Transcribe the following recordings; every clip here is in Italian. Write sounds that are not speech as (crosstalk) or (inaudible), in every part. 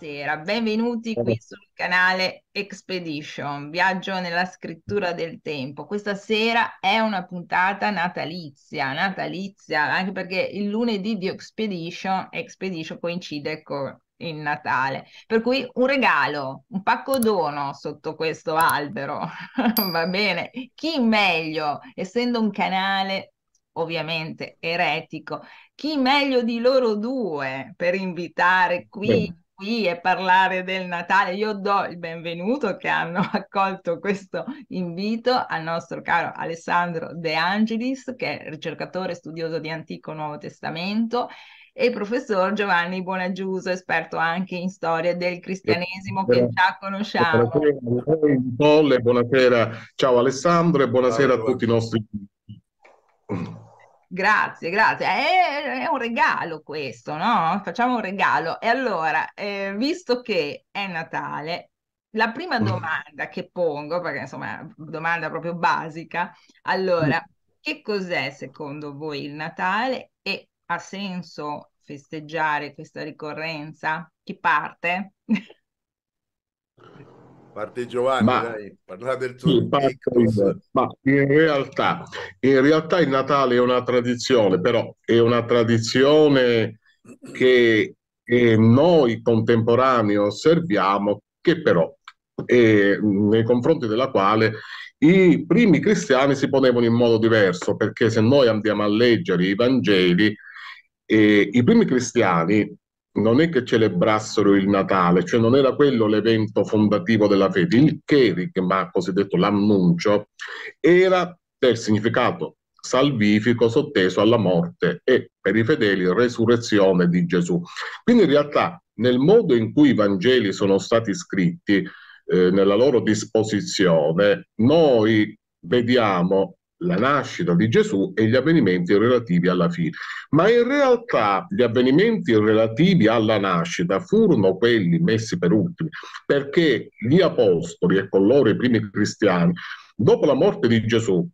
Buonasera, benvenuti qui sul canale Expedition, viaggio nella scrittura del tempo. Questa sera è una puntata natalizia, natalizia, anche perché il lunedì di Expedition, Expedition coincide con il Natale. Per cui un regalo, un pacco dono sotto questo albero, (laughs) va bene? Chi meglio, essendo un canale ovviamente eretico, chi meglio di loro due per invitare qui qui e parlare del Natale. Io do il benvenuto che hanno (laughs) accolto questo invito al nostro caro Alessandro De Angelis, che è ricercatore e studioso di Antico Nuovo Testamento, e il professor Giovanni Bonagiuso, esperto anche in storia del cristianesimo buonasera. che già conosciamo. Buonasera, buonasera. Ciao Alessandro e buonasera Ciao. a tutti i nostri. Grazie, grazie. È, è, un regalo questo, no? Facciamo un regalo. E allora, eh, visto che è Natale, la prima mm. domanda che pongo, perché insomma, domanda proprio basica, allora, mm. che cos'è secondo voi il Natale e ha senso festeggiare questa ricorrenza? Chi parte? (laughs) parte Giovanni, ma, dai, parlate del tuo sì, Ma in realtà, in realtà il Natale è una tradizione, però è una tradizione che eh, noi contemporanei osserviamo, che però eh, nei confronti della quale i primi cristiani si ponevano in modo diverso, perché se noi andiamo a leggere i Vangeli, eh, i primi cristiani non è che celebrassero il Natale, cioè non era quello l'evento fondativo della fede. Il Kerik, ma cosiddetto l'annuncio, era del significato salvifico sotteso alla morte e per i fedeli resurrezione di Gesù. Quindi in realtà nel modo in cui i Vangeli sono stati scritti, eh, nella loro disposizione, noi vediamo la nascita di Gesù e gli avvenimenti relativi alla fine. Ma in realtà gli avvenimenti relativi alla nascita furono quelli messi per ultimi, perché gli apostoli e con loro i primi cristiani, dopo la morte di Gesù,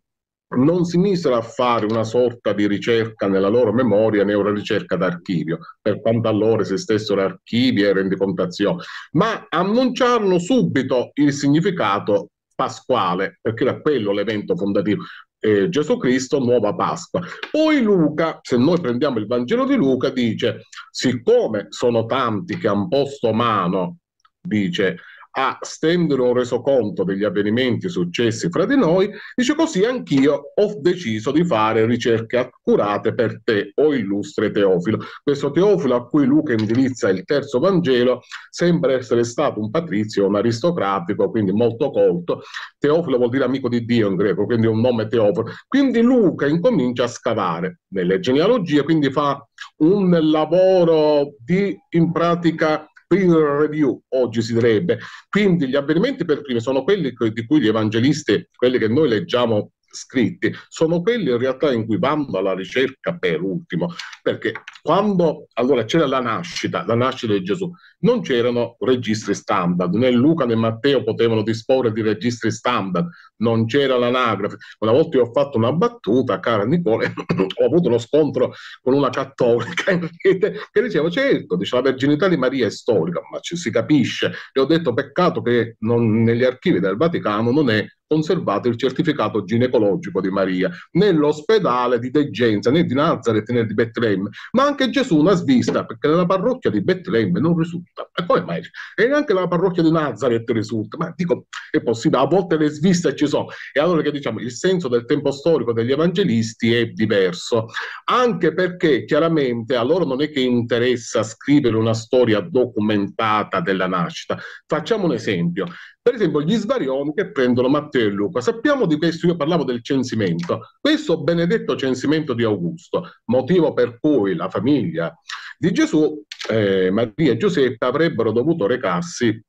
non si misero a fare una sorta di ricerca nella loro memoria né una ricerca d'archivio, per quanto allora se stessero archivi e rendicontazioni, ma annunciarono subito il significato pasquale, perché era quello l'evento fondativo, eh, Gesù Cristo, nuova Pasqua. Poi Luca, se noi prendiamo il Vangelo di Luca, dice, siccome sono tanti che hanno posto mano, dice, a stendere un resoconto degli avvenimenti successi fra di noi, dice così anch'io ho deciso di fare ricerche accurate per te, o illustre Teofilo. Questo Teofilo a cui Luca indirizza il terzo Vangelo sembra essere stato un patrizio, un aristocratico, quindi molto colto. Teofilo vuol dire amico di Dio in greco, quindi un nome Teofilo. Quindi Luca incomincia a scavare nelle genealogie, quindi fa un lavoro di in pratica peer review, oggi si direbbe. Quindi gli avvenimenti per primi sono quelli di cui gli evangelisti, quelli che noi leggiamo scritti, sono quelli in realtà in cui vanno alla ricerca per ultimo, perché quando allora c'era la nascita, la nascita di Gesù, non c'erano registri standard, né Luca né Matteo potevano disporre di registri standard, non c'era l'anagrafe. Una volta io ho fatto una battuta, cara Nicole, (coughs) ho avuto uno scontro con una cattolica (laughs) in rete che diceva certo, dice, la verginità di Maria è storica, ma ci si capisce. E ho detto peccato che non, negli archivi del Vaticano non è conservato il certificato ginecologico di Maria, nell'ospedale di Degenza, né di Nazareth né di Betlemme, ma anche Gesù una svista, perché nella parrocchia di Betlemme non risulta. E come mai? E neanche nella parrocchia di Nazareth risulta. Ma dico, è possibile, a volte le sviste ci sono. E allora che diciamo, il senso del tempo storico degli evangelisti è diverso, anche perché chiaramente a loro non è che interessa scrivere una storia documentata della nascita. Facciamo un esempio per esempio gli svarioni che prendono Matteo e Luca. Sappiamo di questo, io parlavo del censimento, questo benedetto censimento di Augusto, motivo per cui la famiglia di Gesù, eh, Maria e Giuseppe, avrebbero dovuto recarsi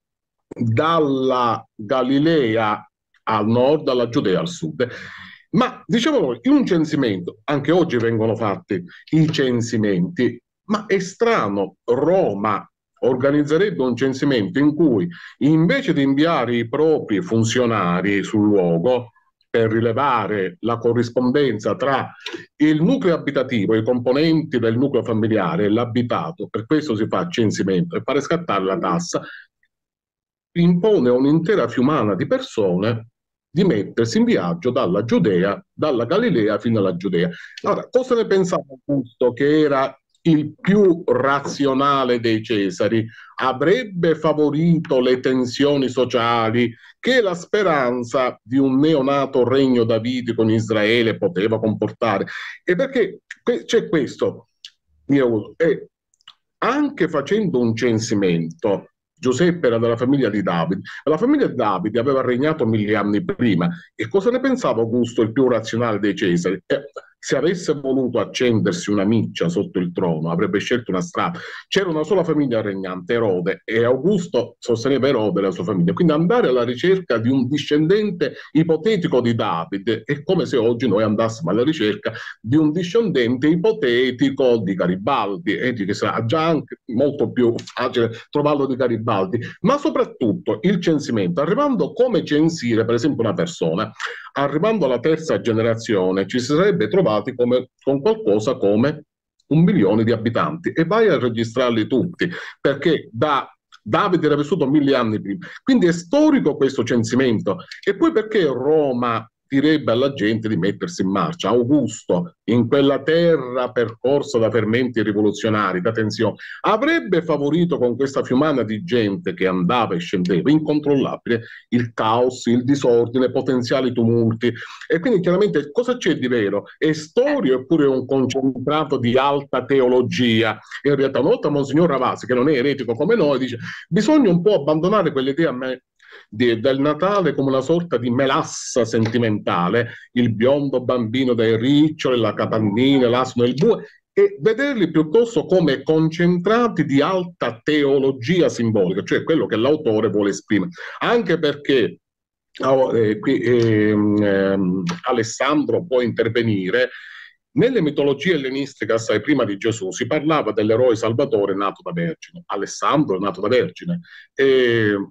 dalla Galilea al nord dalla Giudea al sud. Ma diciamo noi, in un censimento, anche oggi vengono fatti i censimenti, ma è strano, Roma organizzerebbe un censimento in cui invece di inviare i propri funzionari sul luogo per rilevare la corrispondenza tra il nucleo abitativo, i componenti del nucleo familiare e l'abitato, per questo si fa censimento e fare scattare la tassa, impone a un'intera fiumana di persone di mettersi in viaggio dalla Giudea, dalla Galilea fino alla Giudea. Allora, cosa ne pensava Augusto che era il più razionale dei Cesari, avrebbe favorito le tensioni sociali che la speranza di un neonato regno Davide con Israele poteva comportare. E perché c'è questo, mio, e anche facendo un censimento, Giuseppe era della famiglia di Davide, la famiglia di Davide aveva regnato mille anni prima e cosa ne pensava Augusto, il più razionale dei Cesari? Eh, se avesse voluto accendersi una miccia sotto il trono, avrebbe scelto una strada. C'era una sola famiglia regnante, Erode, e Augusto sosteneva Erode e la sua famiglia. Quindi andare alla ricerca di un discendente ipotetico di Davide è come se oggi noi andassimo alla ricerca di un discendente ipotetico di Garibaldi, e eh, che sarà già anche molto più facile trovarlo di Garibaldi, ma soprattutto il censimento, arrivando come censire per esempio una persona, arrivando alla terza generazione ci si sarebbe trovato popolati come, con qualcosa come un milione di abitanti e vai a registrarli tutti perché da Davide era vissuto mille anni prima. Quindi è storico questo censimento. E poi perché Roma direbbe alla gente di mettersi in marcia. Augusto, in quella terra percorsa da fermenti rivoluzionari, da tensione, avrebbe favorito con questa fiumana di gente che andava e scendeva, incontrollabile, il caos, il disordine, potenziali tumulti. E quindi chiaramente cosa c'è di vero? È storio eppure un concentrato di alta teologia. In realtà una volta Monsignor Ravasi, che non è eretico come noi, dice bisogna un po' abbandonare quell'idea di, del Natale come una sorta di melassa sentimentale, il biondo bambino dai riccioli, la capannina, l'asino e il bue, e vederli piuttosto come concentrati di alta teologia simbolica, cioè quello che l'autore vuole esprimere. Anche perché oh, eh, qui, eh, eh, Alessandro può intervenire nelle mitologie ellenistiche assai prima di Gesù si parlava dell'eroe salvatore nato da vergine. Alessandro è nato da vergine,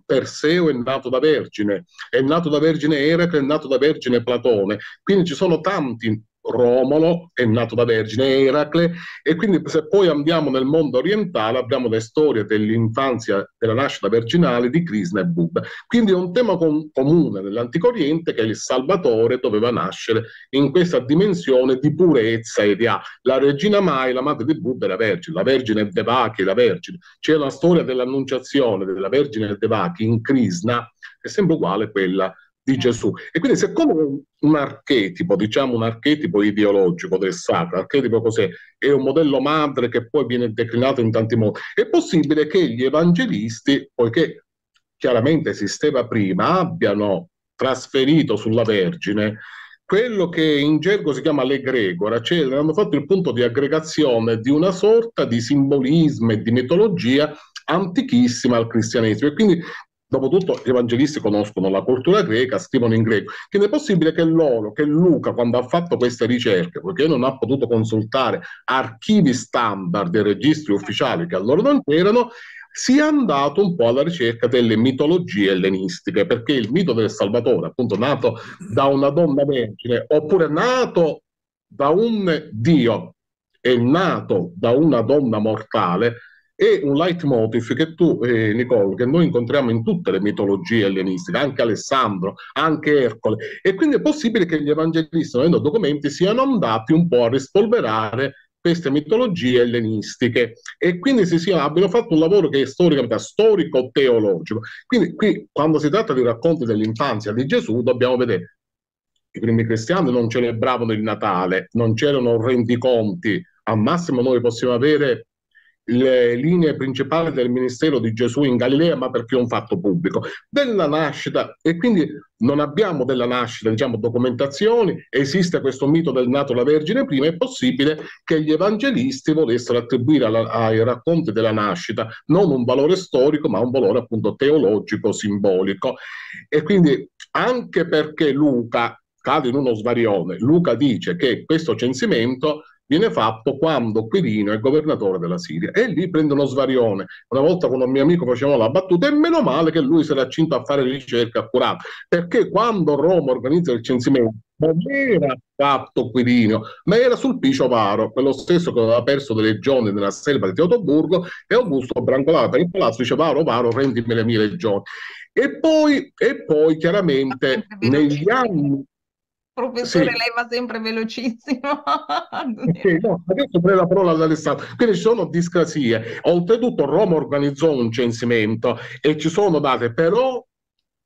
Perseo è nato da vergine, è nato da vergine Eracle, è nato da vergine Platone. Quindi ci sono tanti Romolo è nato da Vergine, Eracle, e quindi se poi andiamo nel mondo orientale abbiamo le storie dell'infanzia, della nascita virginale di Krishna e Buddha. Quindi è un tema com- comune nell'Antico Oriente che il Salvatore doveva nascere in questa dimensione di purezza e di ah, la regina Mai, la madre di Buddha, era Vergine, la Vergine è Devaki, la Vergine. C'è la storia dell'annunciazione della Vergine e Devaki in Krishna, è sempre uguale a quella di certo. Gesù. E quindi siccome un archetipo, diciamo un archetipo ideologico del sacro, archetipo cos'è? È un modello madre che poi viene declinato in tanti modi, è possibile che gli evangelisti, poiché chiaramente esisteva prima, abbiano trasferito sulla Vergine quello che in gergo si chiama l'egregora, cioè hanno fatto il punto di aggregazione di una sorta di simbolismo e di mitologia antichissima al cristianesimo e quindi Dopotutto gli evangelisti conoscono la cultura greca, scrivono in greco. Quindi è possibile che loro, che Luca, quando ha fatto queste ricerche, poiché non ha potuto consultare archivi standard e registri ufficiali che allora non c'erano, sia andato un po' alla ricerca delle mitologie ellenistiche, perché il mito del Salvatore, appunto nato da una donna vergine, oppure nato da un dio e nato da una donna mortale, è un leitmotiv che tu, eh, Nicole, che noi incontriamo in tutte le mitologie ellenistiche, anche Alessandro, anche Ercole. E quindi è possibile che gli evangelisti, avendo documenti, siano andati un po' a rispolverare queste mitologie ellenistiche e quindi si sia, abbiano fatto un lavoro che è storicamente storico-teologico. Quindi qui, quando si tratta di racconti dell'infanzia di Gesù, dobbiamo vedere i primi cristiani non celebravano il Natale, non c'erano rendiconti, al massimo noi possiamo avere le linee principali del ministero di Gesù in Galilea, ma perché è un fatto pubblico. Della nascita, e quindi non abbiamo della nascita, diciamo, documentazioni, esiste questo mito del nato la Vergine prima, è possibile che gli evangelisti volessero attribuire alla, ai racconti della nascita non un valore storico, ma un valore appunto teologico, simbolico. E quindi anche perché Luca cade in uno svarione, Luca dice che questo censimento viene fatto quando Quirino è governatore della Siria e lì prende uno svarione. Una volta con un mio amico facevamo la battuta e meno male che lui si era accinto a fare ricerca accurata, perché quando Roma organizza il censimento non era fatto Quirino, ma era sul Sulpicio Varo, quello stesso che aveva perso delle legioni nella selva di Teotoburgo e Augusto Brancolata in palazzo dice Varo, Varo, rendimi le mie legioni. E poi, e poi chiaramente negli anni Professore, sì. lei va sempre velocissimo. sì, no, adesso prendo la parola ad Alessandro. Quindi ci sono discrasie. Oltretutto Roma organizzò un censimento e ci sono date però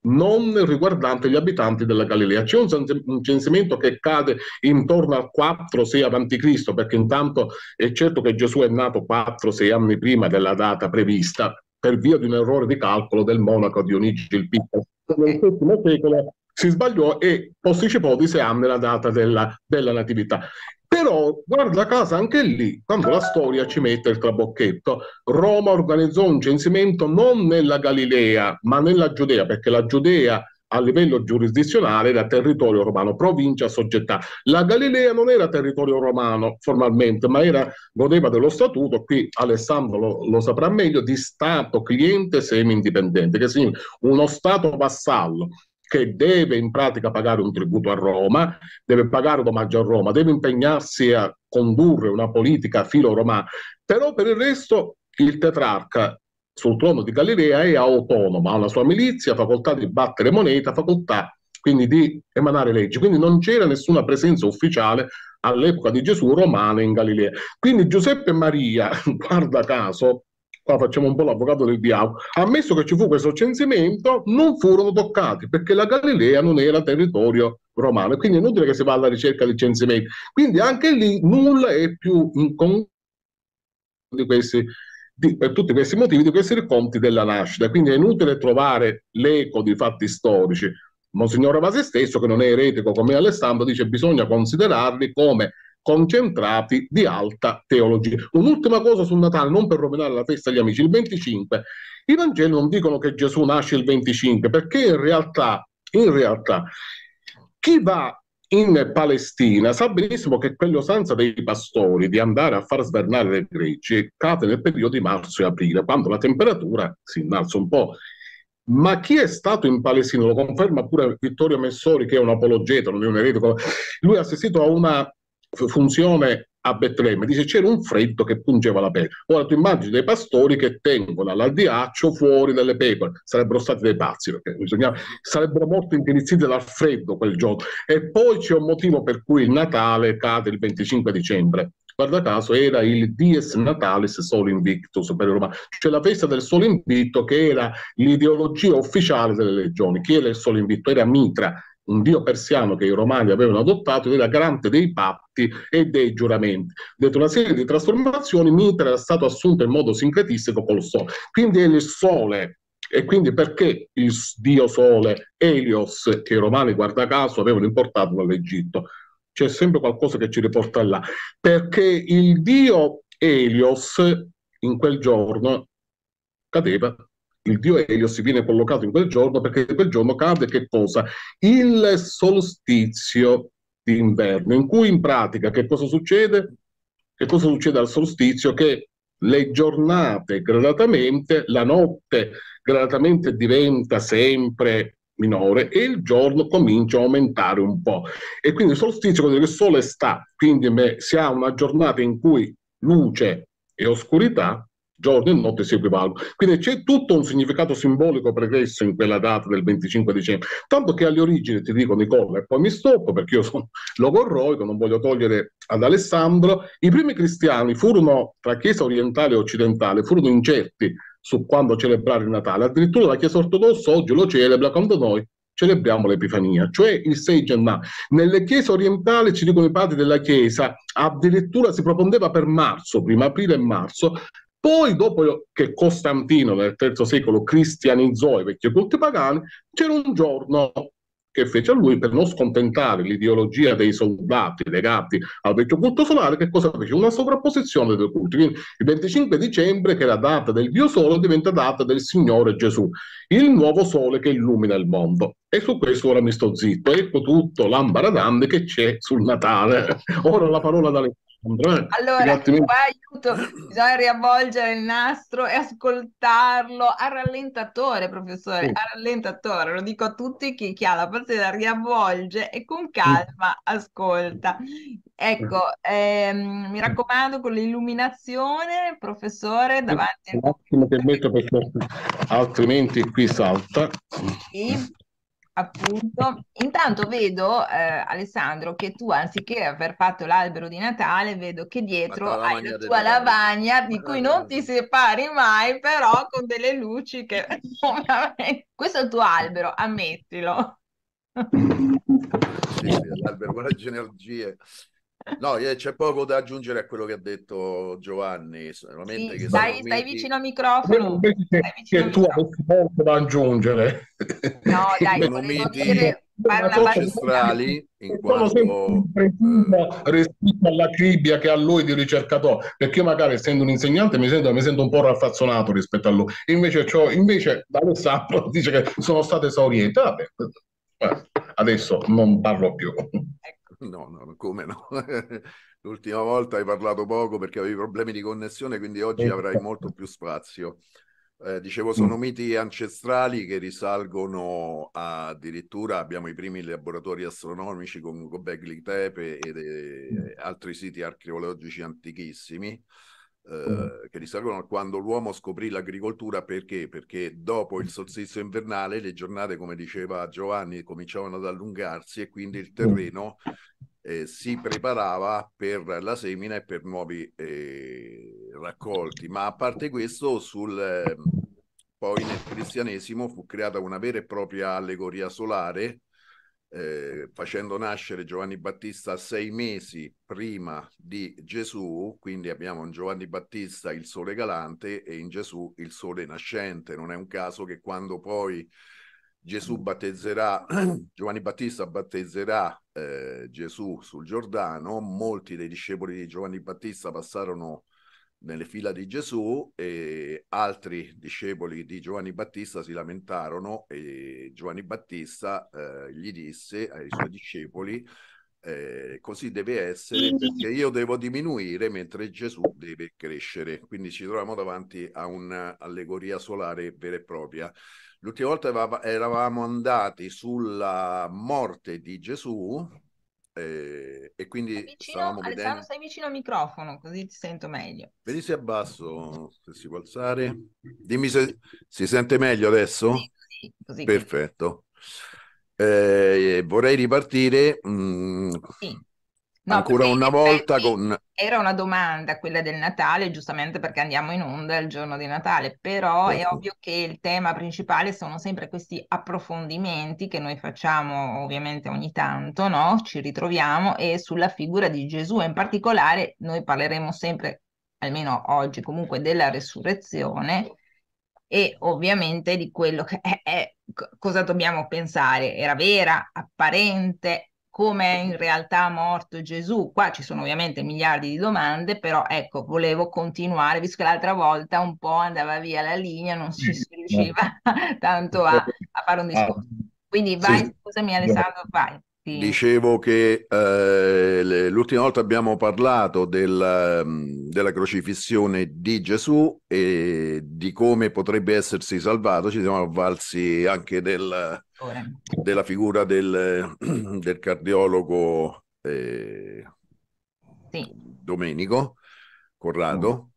non riguardante gli abitanti della Galilea. C'è un, censimento che cade intorno al 4-6 avanti Cristo, perché intanto è certo che Gesù è nato 4-6 anni prima della data prevista, per via di un errore di calcolo del monaco Dionigi il Piccolo. Nel VII secolo si sbagliò e posticipò di sei anni la data della, della natività. Però, guarda caso, anche lì, quando la storia ci mette il trabocchetto, Roma organizzò un censimento non nella Galilea, ma nella Giudea, perché la Giudea a livello giurisdizionale era territorio romano, provincia, società. La Galilea non era territorio romano formalmente, ma era, godeva dello statuto, qui Alessandro lo, lo saprà meglio, di Stato cliente semi-indipendente, che significa uno Stato vassallo che deve in pratica pagare un tributo a Roma, deve pagare un omaggio a Roma, deve impegnarsi a condurre una politica filo-romana, però per il resto il tetrarca sul trono di Galilea è autonomo, ha una sua milizia, facoltà di battere moneta, facoltà quindi di emanare leggi, quindi non c'era nessuna presenza ufficiale all'epoca di Gesù romana in Galilea. Quindi Giuseppe e Maria, (laughs) guarda caso, qua facciamo un po' l'avvocato del diavolo, ammesso che ci fu questo censimento, non furono toccati perché la Galilea non era territorio romano, quindi è inutile che si va alla ricerca di censimenti. Quindi anche lì nulla è più incongruente di questi di, per eh, tutti questi motivi, di questi racconti della nascita. Quindi è inutile trovare l'eco di fatti storici. Monsignor Vase stesso, che non è eretico come Alessandro, dice che bisogna considerarli come concentrati di alta teologia. Un'ultima cosa sul Natale, non per rovinare la festa agli amici, il 25. I Vangeli non dicono che Gesù nasce il 25, perché in realtà, in realtà chi va in Palestina sa benissimo che quell'usanza dei pastori di andare a far svernare le greci cade nel periodo di marzo e aprile, quando la temperatura si innalza un po'. Ma chi è stato in Palestina, lo conferma pure Vittorio Messori, che è un apologeta, non è un eretico, lui ha assistito a una funzione a Betlemme, dice c'era un freddo che pungeva la pelle. Ora tu immagini dei pastori che tengono all'aldiaccio fuori dalle pecore, sarebbero stati dei pazzi perché bisogna... sarebbero morti intinizziti dal freddo quel giorno. E poi c'è un motivo per cui il Natale cade il 25 dicembre. Guarda caso era il Dies Natalis Sole Invictus per il Romano, cioè la festa del Sole Invitto che era l'ideologia ufficiale delle legioni. Chi era il Sole Invitto? Era Mitra, un dio persiano che i romani avevano adottato, era garante dei patti e dei giuramenti. Detto una serie di trasformazioni, Mitra era stato assunto in modo sincretistico col Sole. Quindi è il Sole e quindi perché il dio sole Elios, che i romani, guarda caso, avevano importato dall'Egitto? C'è sempre qualcosa che ci riporta là. Perché il dio Elios, in quel giorno cadeva il dio Elios viene collocato in quel giorno perché quel giorno cade che cosa? Il solstizio d'inverno, in cui in pratica che cosa succede? Che cosa succede al solstizio? Che le giornate gradatamente, la notte gradatamente diventa sempre minore e il giorno comincia a aumentare un po'. E quindi il solstizio quando il sole sta, quindi si ha una giornata in cui luce e oscurità, giorno e notte si equivalgono. Quindi c'è tutto un significato simbolico pregresso in quella data del 25 dicembre, tanto che alle origini, ti dico Nicola, e poi mi stoppo perché io sono logorroico, ecco, non voglio togliere ad Alessandro, i primi cristiani furono, tra Chiesa orientale e occidentale, furono incerti su quando celebrare il Natale, addirittura la Chiesa ortodossa oggi lo celebra quando noi celebriamo l'Epifania, cioè il 6 gennaio. Nelle chiese orientali, ci dicono i padri della Chiesa, addirittura si propondeva per marzo, prima aprile e marzo, poi, dopo che Costantino nel III secolo cristianizzò i vecchi culti pagani, c'era un giorno che fece a lui per non scontentare l'ideologia dei soldati legati al vecchio culto solare, che cosa fece? Una sovrapposizione dei due culti. Quindi il 25 dicembre, che era data del Dio Sole, diventa data del Signore Gesù, il nuovo sole che illumina il mondo. E su questo ora mi sto zitto. Ecco tutto l'ambaradande che c'è sul Natale. (laughs) Ora la parola da lei. Andrea, allora, qua aiuto, bisogna riavvolgere il nastro e ascoltarlo a rallentatore, professore, sì. a rallentatore. Lo dico a tutti chi, chi ha la pazienza, riavvolge e con calma ascolta. Ecco, ehm, mi raccomando con l'illuminazione, professore, davanti. Un attimo che metto perché altrimenti qui salta. Sì. Appunto, intanto vedo eh, Alessandro che tu anziché aver fatto l'albero di Natale, vedo che dietro hai la tua lavagna di cui non ti separi mai, però con delle luci che (laughs) (laughs) questo è il tuo albero, ammettilo. Sì, sì, l'albero, guarda le energie. No, eh, c'è poco da aggiungere a quello che ha detto Giovanni. Solamente sì, stai, stai vicino al microfono. Che, vicino che tu avessi poco da aggiungere. No, dai, sono miti ancestrali in quanto... rispetto alla cribbia che ha lui di ricercatore, perché io, magari essendo un insegnante mi sento, mi sento un po' raffazzonato rispetto a lui. Invece, cioè, invece Alessandro (laughs) dice che sono state esauriente. Vabbè, eh, adesso non parlo più. Ecco No, no, come no? (laughs) L'ultima volta hai parlato poco perché avevi problemi di connessione, quindi oggi avrai esatto. molto più spazio. Eh, dicevo, mm. sono miti ancestrali che risalgono a, addirittura, abbiamo i primi laboratori astronomici con Gobekli Tepe e, eh, mm. altri siti archeologici antichissimi. Mm. Eh, che risalgono a quando l'uomo scoprì l'agricoltura perché? Perché dopo il solstizio invernale le giornate, come diceva Giovanni, cominciavano ad allungarsi e quindi il mm. terreno eh, si preparava per la semina e per nuovi eh, raccolti. Ma a parte questo, sul, ehm, poi nel cristianesimo fu creata una vera e propria allegoria solare eh, facendo nascere Giovanni Battista sei mesi prima di Gesù, quindi abbiamo in Giovanni Battista il sole galante e in Gesù il sole nascente. Non è un caso che quando poi Gesù mm. battezzerà, (clears throat) Giovanni Battista battezzerà eh, Gesù sul Giordano, molti dei discepoli di Giovanni Battista passarono nelle fila di Gesù e altri discepoli di Giovanni Battista si lamentarono e Giovanni Battista eh, gli disse ai suoi discepoli eh, così deve essere perché io devo diminuire mentre Gesù deve crescere. Quindi ci troviamo davanti a un'allegoria solare vera e propria. L'ultima volta eravamo andati sulla morte di Gesù e, eh, e quindi sei vicino, Alessandro, vedendo... stai vicino al microfono, così ti sento meglio. Vedi se abbasso, se si può alzare. Dimmi se si sente meglio adesso. Sì, sì, così, Perfetto. Eh, vorrei ripartire mh, mm, sì. No, Ancora una volta con... Era una domanda quella del Natale, giustamente perché andiamo in onda il giorno di Natale, però è certo. ovvio che il tema principale sono sempre questi approfondimenti che noi facciamo ovviamente ogni tanto, no? ci ritroviamo e sulla figura di Gesù in particolare noi parleremo sempre, almeno oggi comunque, della resurrezione e ovviamente di quello che è, è cosa dobbiamo pensare, era vera, apparente, come è in realtà morto Gesù? Qua ci sono ovviamente miliardi di domande, però ecco, volevo continuare, visto che l'altra volta un po' andava via la linea, non si, si riusciva (laughs) tanto a, a, fare un ah, discorso. Quindi vai, scusami Alessandro, vai. Dicevo che eh, l'ultima volta abbiamo parlato del, mm, della crocifissione di Gesù e di come potrebbe essersi salvato, ci siamo avvalsi anche del, della figura del, (clears throat) del cardiologo eh, sì. Domenico Corrado. Mm.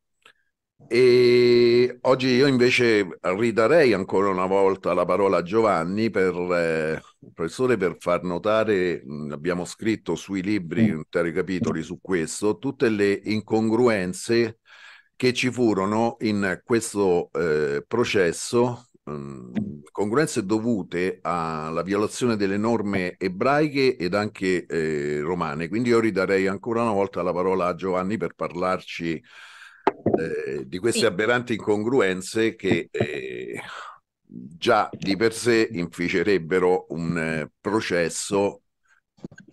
E oggi io invece ridarei ancora una volta la parola a Giovanni per... Eh, professore, per far notare, abbiamo scritto sui libri, interi capitoli su questo, tutte le incongruenze che ci furono in questo eh, processo, mh, congruenze dovute alla violazione delle norme ebraiche ed anche eh, romane. Quindi io ridarei ancora una volta la parola a Giovanni per parlarci eh, di queste aberranti incongruenze che eh, già di per sé inficerebbero un eh, processo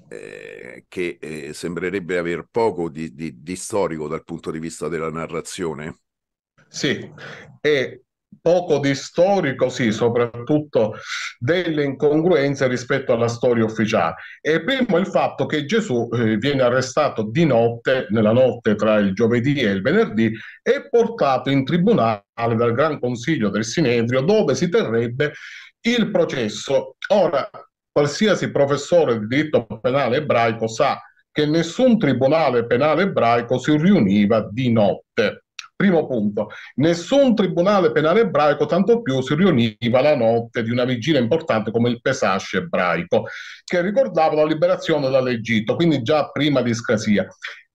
eh, che eh, sembrerebbe aver poco di, di, di, storico dal punto di vista della narrazione. Sì, e poco di storico, sì, soprattutto delle incongruenze rispetto alla storia ufficiale. E primo il fatto che Gesù eh, viene arrestato di notte, nella notte tra il giovedì e il venerdì, e portato in tribunale dal Gran Consiglio del Sinedrio, dove si terrebbe il processo. Ora, qualsiasi professore di diritto penale ebraico sa che nessun tribunale penale ebraico si riuniva di notte Primo punto, nessun tribunale penale ebraico tanto più si riuniva la notte di una vigilia importante come il Pesasce ebraico, che ricordava la liberazione dall'Egitto, quindi già prima di Scasia.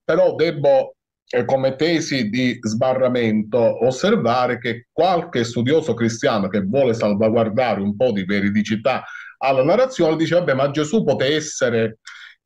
Però debbo eh, come tesi di sbarramento osservare che qualche studioso cristiano che vuole salvaguardare un po' di veridicità alla narrazione dice, vabbè, ma Gesù poteva essere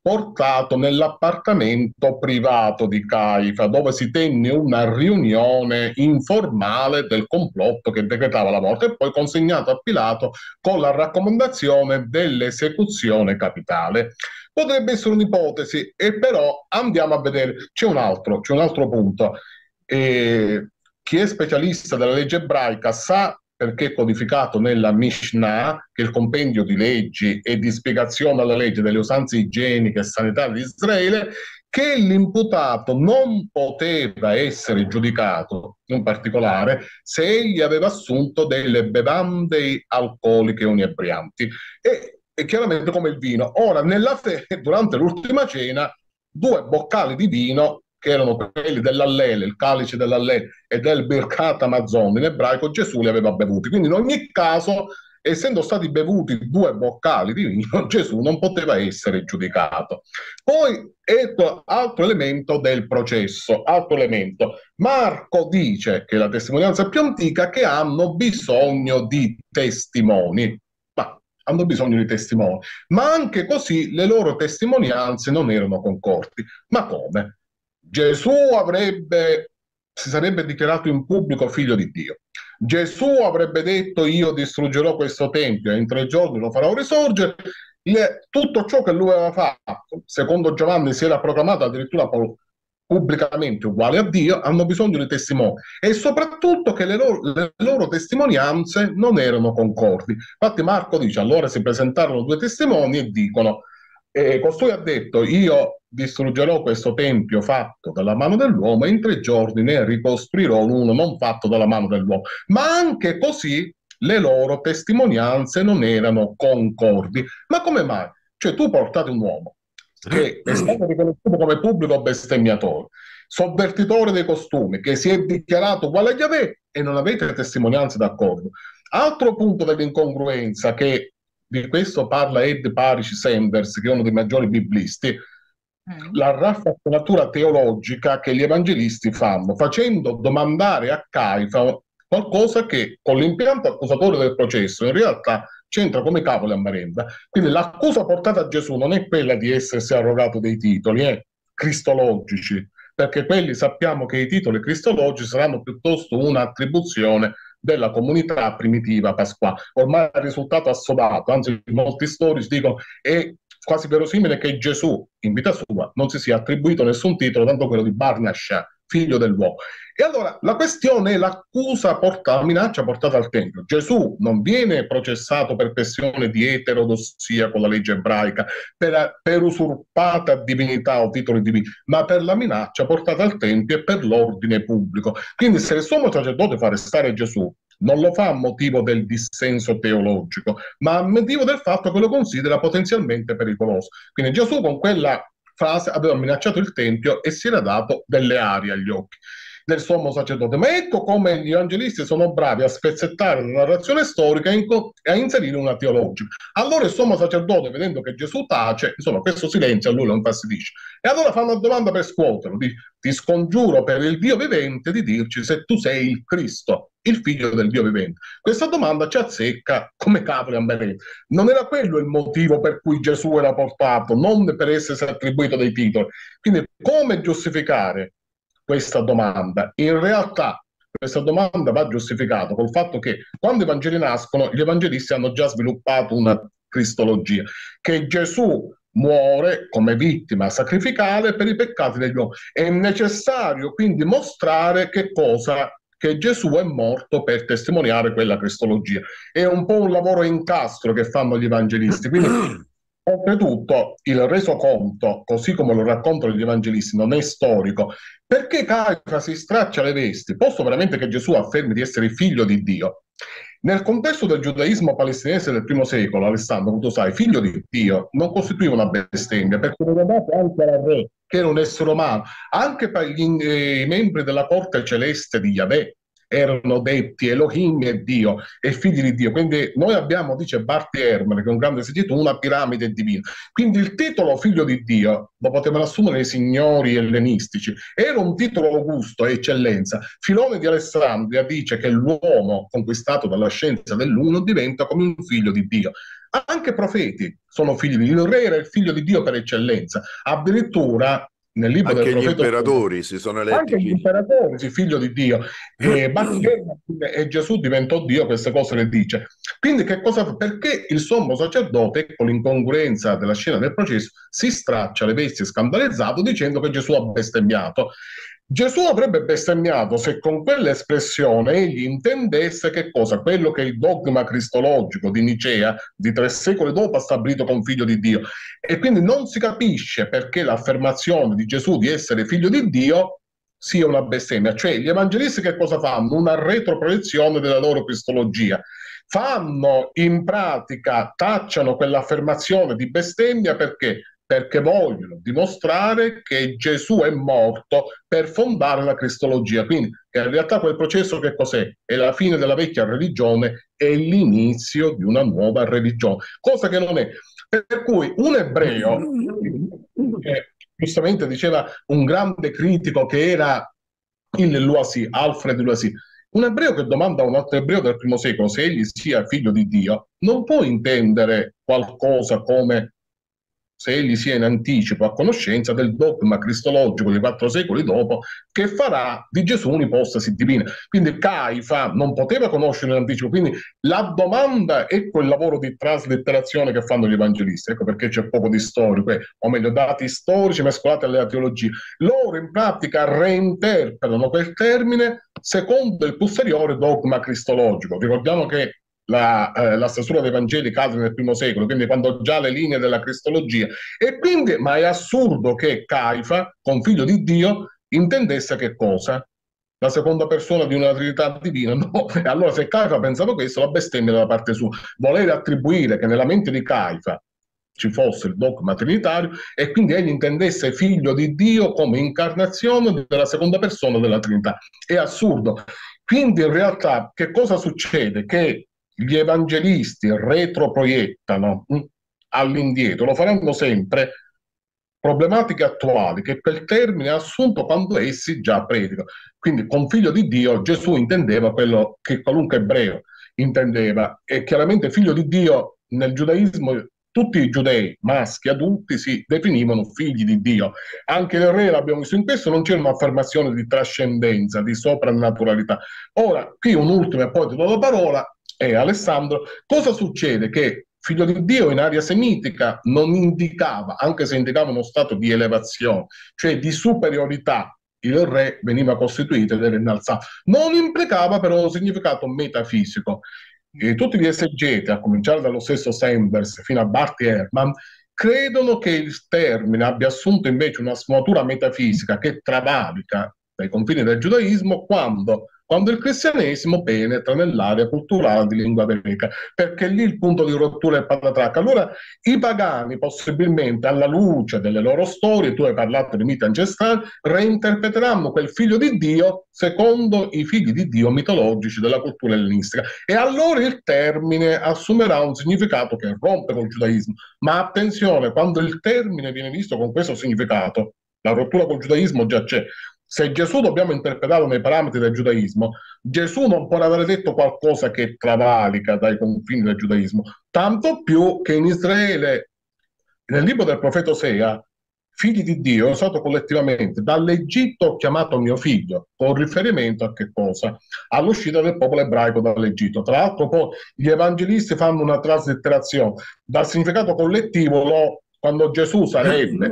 portato nell'appartamento privato di Caifa, dove si tenne una riunione informale del complotto che decretava la morte e poi consegnato a Pilato con la raccomandazione dell'esecuzione capitale. Potrebbe essere un'ipotesi, e però andiamo a vedere, c'è un altro, c'è un altro punto. Eh, chi è specialista della legge ebraica sa perché è codificato nella Mishnah, che è il compendio di leggi e di spiegazione alla legge delle usanze igieniche e sanitarie di Israele, che l'imputato non poteva essere giudicato, in particolare, se egli aveva assunto delle bevande alcoliche o inebrianti. E, e chiaramente come il vino. Ora, nella fe- durante l'ultima cena, due boccali di vino che erano quelli dell'Allele, il calice dell'Allele e del Birkat Amazon in ebraico, Gesù li aveva bevuti. Quindi in ogni caso, essendo stati bevuti due boccali di vino, (laughs) Gesù non poteva essere giudicato. Poi, ecco, altro elemento del processo, altro elemento. Marco dice, che è la testimonianza più antica, che hanno bisogno di testimoni hanno bisogno di testimoni, ma anche così le loro testimonianze non erano concordi. Ma come? Gesù avrebbe, si sarebbe dichiarato in pubblico figlio di Dio. Gesù avrebbe detto io distruggerò questo tempio e in tre giorni lo farò risorgere. Le, tutto ciò che lui aveva fatto, secondo Giovanni, si era proclamato addirittura pubblicamente uguale a Dio, hanno bisogno di testimoni e soprattutto che le loro, le loro, testimonianze non erano concordi. Infatti Marco dice allora si presentarono due testimoni e dicono e costui ha detto, io distruggerò questo tempio fatto dalla mano dell'uomo e in tre giorni ne ricostruirò uno non fatto dalla mano dell'uomo. Ma anche così le loro testimonianze non erano concordi. Ma come mai? Cioè tu portate un uomo che è stato riconosciuto come pubblico bestemmiatore, sovvertitore dei costumi, che si è dichiarato uguale a Yahweh e non avete testimonianze d'accordo. Altro punto dell'incongruenza che di questo parla Ed Parici Sanders, che è uno dei maggiori biblisti, la raffatturatura teologica che gli evangelisti fanno, facendo domandare a Caifa qualcosa che con l'impianto accusatore del processo in realtà c'entra come cavolo a merenda. Quindi l'accusa portata a Gesù non è quella di essersi arrogato dei titoli eh, cristologici, perché quelli sappiamo che i titoli cristologici saranno piuttosto un'attribuzione della comunità primitiva pasquale. Ormai il risultato assodato, anzi molti storici dicono che è quasi verosimile che Gesù in vita sua non si sia attribuito nessun titolo, tanto quello di Barnasha, figlio dell'uomo. E allora la questione è l'accusa portata, la minaccia portata al tempio. Gesù non viene processato per questione di eterodossia con la legge ebraica, per, per usurpata divinità o titoli divini, ma per la minaccia portata al tempio e per l'ordine pubblico. Quindi se il sommo sacerdote fa arrestare Gesù, non lo fa a motivo del dissenso teologico, ma a motivo del fatto che lo considera potenzialmente pericoloso. Quindi Gesù con quella frase aveva minacciato il Tempio e si era dato delle arie agli occhi del sommo sacerdote. Ma ecco come gli evangelisti sono bravi a spezzettare la narrazione storica e a inserire una teologica. Allora il sommo sacerdote, vedendo che Gesù tace, insomma, questo silenzio a lui non fastidisce. E allora fa una domanda per scuoterlo: ti, ti scongiuro per il Dio vivente di dirci se tu sei il Cristo il figlio del Dio vivente? Questa domanda ci azzecca come cavolo a Belè. Non era quello il motivo per cui Gesù era portato, non per essersi attribuito dei titoli. Quindi come giustificare questa domanda? In realtà questa domanda va giustificata col fatto che quando i Vangeli nascono, gli evangelisti hanno già sviluppato una cristologia, che Gesù muore come vittima sacrificale per i peccati degli uomini. È necessario quindi mostrare che cosa che Gesù è morto per testimoniare quella cristologia. È un po' un lavoro in castro che fanno gli evangelisti. Quindi, (clears throat) oltretutto, il resoconto, così come lo raccontano gli evangelisti, non è storico. Perché Caiafa si straccia le vesti? Posto veramente che Gesù affermi di essere figlio di Dio. Nel contesto del giudaismo palestinese del primo secolo, Alessandro, tu sai, figlio di Dio, non costituiva una bestemmia perché era dato anche al re, che era un essere umano, anche per gli, eh, i membri della corte celeste di Yahweh erano detti Elohim e Dio e figli di Dio. Quindi noi abbiamo, dice Barti Herman, che è un grande esegeta, una piramide divina. Quindi il titolo figlio di Dio lo potevano assumere i signori ellenistici. Era un titolo augusto e eccellenza. Filone di Alessandria dice che l'uomo conquistato dalla scienza dell'uno diventa come un figlio di Dio anche profeti sono figli di Dio. Il re era il figlio di Dio per eccellenza. Addirittura nel libro anche gli imperatori si sono eletti anche gli imperatori, sì, figlio di Dio (laughs) e, e Gesù diventò Dio queste cose le dice quindi che cosa fa? Perché il sommo sacerdote con l'incongruenza della scena del processo si straccia le vesti scandalizzato dicendo che Gesù ha bestemmiato Gesù avrebbe bestemmiato se con quell'espressione egli intendesse che cosa? Quello che il dogma cristologico di Nicea di tre secoli dopo ha stabilito con figlio di Dio. E quindi non si capisce perché l'affermazione di Gesù di essere figlio di Dio sia una bestemmia. Cioè gli evangelisti che cosa fanno? Una retroproiezione della loro cristologia. Fanno in pratica, tacciano quell'affermazione di bestemmia perché perché vogliono dimostrare che Gesù è morto per fondare la cristologia. Quindi in realtà quel processo che cos'è? È la fine della vecchia religione e l'inizio di una nuova religione, cosa che non è. Per cui un ebreo, che giustamente diceva un grande critico che era il Luasi, Alfred Luasi, un ebreo che domanda a un altro ebreo del primo secolo se egli sia figlio di Dio non può intendere qualcosa come se egli sia in anticipo a conoscenza del dogma cristologico di quattro secoli dopo che farà di Gesù un'ipostasi divina. Quindi Caifa non poteva conoscere in anticipo, quindi la domanda, è quel lavoro di traslitterazione che fanno gli evangelisti, ecco perché c'è poco di storico, eh, o meglio dati storici mescolati alla teologia. Loro in pratica reinterpretano quel termine secondo il posteriore dogma cristologico. Ricordiamo che la, eh, la stesura dei Vangeli cade nel primo secolo, quindi quando già le linee della cristologia. E quindi, ma è assurdo che Caifa, con figlio di Dio, intendesse che cosa? la seconda persona di una trinità divina. (laughs) No, allora se Caifa ha pensato questo, la bestemmia da parte sua. Volere attribuire che nella mente di Caifa ci fosse il dogma trinitario e quindi egli intendesse figlio di Dio come incarnazione della seconda persona della Trinità. È assurdo. Quindi in realtà che cosa succede? Che gli evangelisti retroproiettano mm, all'indietro, lo faranno sempre problematiche attuali che quel termine ha assunto quando essi già predicano. Quindi con figlio di Dio Gesù intendeva quello che qualunque ebreo intendeva e chiaramente figlio di Dio nel giudaismo tutti i giudei maschi adulti si definivano figli di Dio. Anche nel re l'abbiamo visto in questo, non c'era un'affermazione di trascendenza, di soprannaturalità. Ora, qui un ultimo e poi ti do la parola, e Alessandro, cosa succede? Che figlio di Dio in aria semitica non indicava, anche se indicava uno stato di elevazione, cioè di superiorità il re veniva costituito ed era innalzato. Non implicava però un significato metafisico. E tutti gli esegeti, a cominciare dallo stesso Sembers fino a Barty Herman, credono che il termine abbia assunto invece una sfumatura metafisica che travalica dai confini del giudaismo quando quando il cristianesimo penetra nell'area culturale di lingua greca, perché lì il punto di rottura è patatracca. Allora i pagani, possibilmente alla luce delle loro storie, tu hai parlato di miti ancestrali, reinterpreteranno quel figlio di Dio secondo i figli di Dio mitologici della cultura ellenistica. E allora il termine assumerà un significato che rompe col giudaismo. Ma attenzione, quando il termine viene visto con questo significato, la rottura col giudaismo già c'è se Gesù dobbiamo interpretarlo nei parametri del giudaismo, Gesù non può aver detto qualcosa che travalica dai confini del giudaismo, tanto più che in Israele, nel libro del profeta Osea, figli di Dio sono stato collettivamente dall'Egitto ho chiamato mio figlio, con riferimento a che cosa? All'uscita del popolo ebraico dall'Egitto. Tra l'altro poi gli evangelisti fanno una traslitterazione dal significato collettivo lo, quando Gesù sarebbe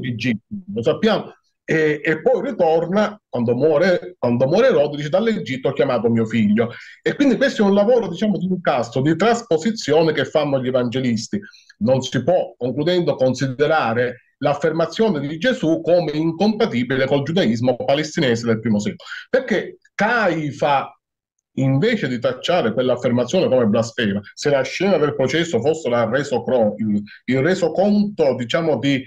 l'Egitto, lo sappiamo, e, e, poi ritorna, quando muore, quando muore Erode, dice dall'Egitto ho chiamato mio figlio. E quindi questo è un lavoro, diciamo, di incasso, di trasposizione che fanno gli evangelisti. Non si può, concludendo, considerare l'affermazione di Gesù come incompatibile col giudaismo palestinese del primo secolo. Perché Caifa, invece di tacciare quell'affermazione come blasfema, se la scena del processo fosse la reso, il, il resoconto diciamo, di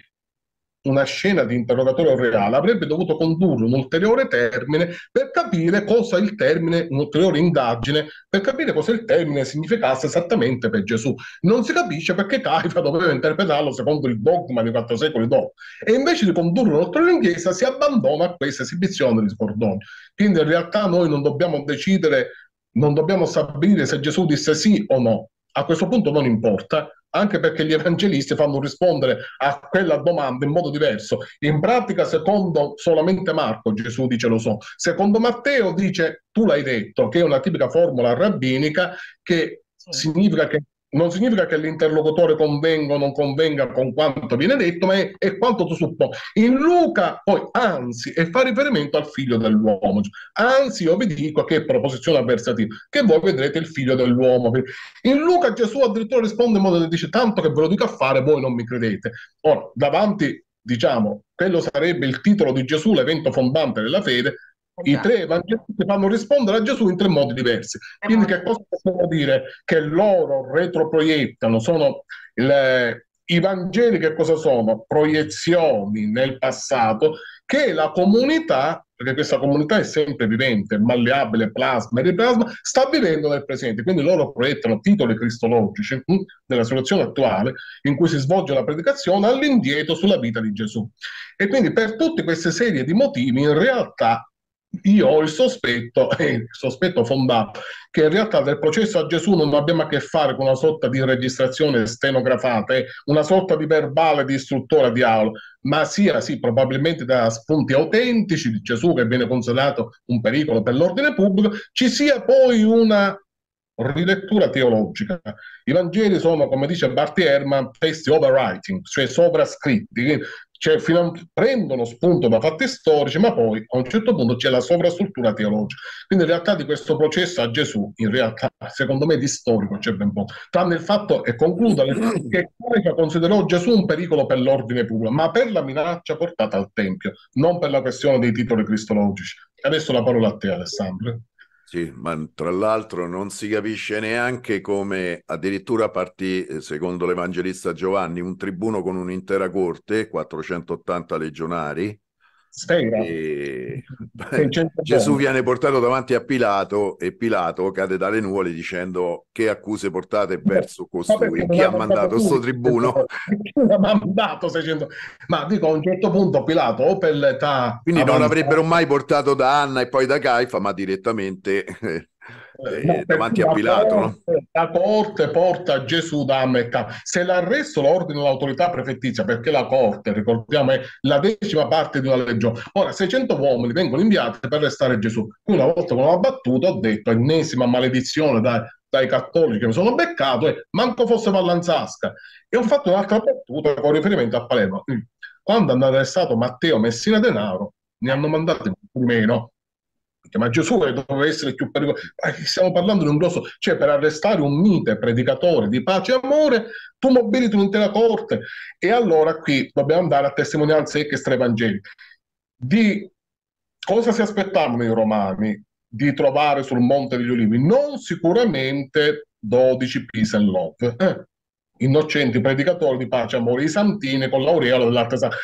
una scena di interrogatorio reale avrebbe dovuto condurre un ulteriore termine per capire cosa il termine, un'ulteriore indagine, per capire cosa il termine significasse esattamente per Gesù. Non si capisce perché Caifa doveva interpretarlo secondo il dogma di quattro secoli dopo. E invece di condurre un'ulteriore inchiesta si abbandona a questa esibizione di Scordoni. Quindi in realtà noi non dobbiamo decidere, non dobbiamo stabilire se Gesù disse sì o no a questo punto non importa, anche perché gli evangelisti fanno rispondere a quella domanda in modo diverso. In pratica, secondo solamente Marco, Gesù dice lo so, secondo Matteo dice tu l'hai detto, che è una tipica formula rabbinica che significa che non significa che l'interlocutore convenga o non convenga con quanto viene detto, ma è, è quanto tu supponi. In Luca poi anzi e fa riferimento al figlio dell'uomo. Anzi, io vi dico che è proposizione avversativa, che voi vedrete il figlio dell'uomo. In Luca Gesù addirittura risponde in modo che dice tanto che ve lo dico a fare, voi non mi credete. Ora, davanti, diciamo, quello sarebbe il titolo di Gesù, l'evento fondante della fede, i esatto. tre evangelisti fanno rispondere a Gesù in tre modi diversi. Quindi che cosa possiamo dire? Che loro retroproiettano, sono le... i Vangeli che cosa sono? Proiezioni nel passato che la comunità, perché questa comunità è sempre vivente, malleabile, plasma e riplasma, sta vivendo nel presente. Quindi loro proiettano titoli cristologici mh, mm, della situazione attuale in cui si svolge la predicazione all'indietro sulla vita di Gesù. E quindi per tutte queste serie di motivi in realtà io ho il sospetto, (laughs) e eh, il sospetto fondato, che in realtà del processo a Gesù non abbiamo a che fare con una sorta di registrazione stenografata, eh, una sorta di verbale di istruttora di aula, ma sia sì, probabilmente da spunti autentici di Gesù che viene considerato un pericolo per l'ordine pubblico, ci sia poi una rilettura teologica. I Vangeli sono, come dice Bartierman, testi overwriting, cioè sovrascritti, cioè a, prendono spunto da fatti storici, ma poi a un certo punto c'è la sovrastruttura teologica. Quindi in realtà di questo processo a Gesù, in realtà secondo me di storico c'è ben poco, tranne il fatto, e concludo, che Corica considerò Gesù un pericolo per l'ordine pubblico, ma per la minaccia portata al Tempio, non per la questione dei titoli cristologici. Adesso la parola a te Alessandro. Sì, ma tra l'altro non si capisce neanche come addirittura partì, eh, secondo l'Evangelista Giovanni, un tribuno con un'intera corte, 480 legionari, e... Certo (laughs) Gesù viene portato davanti a Pilato e Pilato cade dalle nuvole dicendo che accuse portate verso costui, chi (laughs) ha mandato questo tribuno? Chi ha mandato 600? Ma dico a un certo punto Pilato o per l'età... Quindi avanzata. non avrebbero mai portato da Anna e poi da Caifa, ma direttamente (laughs) eh, eh, eh, davanti a Pilato. La corte porta Gesù da metà. Se l'arresto lo ordina l'autorità prefettizia, perché la corte, ricordiamo, è la decima parte di una legione. Ora, 600 uomini vengono inviati per arrestare Gesù. Una volta con l'ho abbattuto, ho detto, ennesima maledizione da, dai cattolici che mi sono beccato, e manco fosse Vallanzasca. E ho fatto un'altra battuta con riferimento a Palermo. Mm. Quando hanno arrestato Matteo Messina Denaro, ne hanno mandati meno mite, ma Gesù doveva essere più pericoloso, stiamo parlando di un grosso, cioè per arrestare un mite predicatore di pace e amore, tu mobiliti un'intera corte e allora qui dobbiamo andare a testimonianze extraevangeli. Di cosa si aspettavano i romani di trovare sul Monte degli Ulivi? Non sicuramente 12 peace and love, eh? innocenti predicatori di pace e amore, i santini con l'aureola dell'arte santa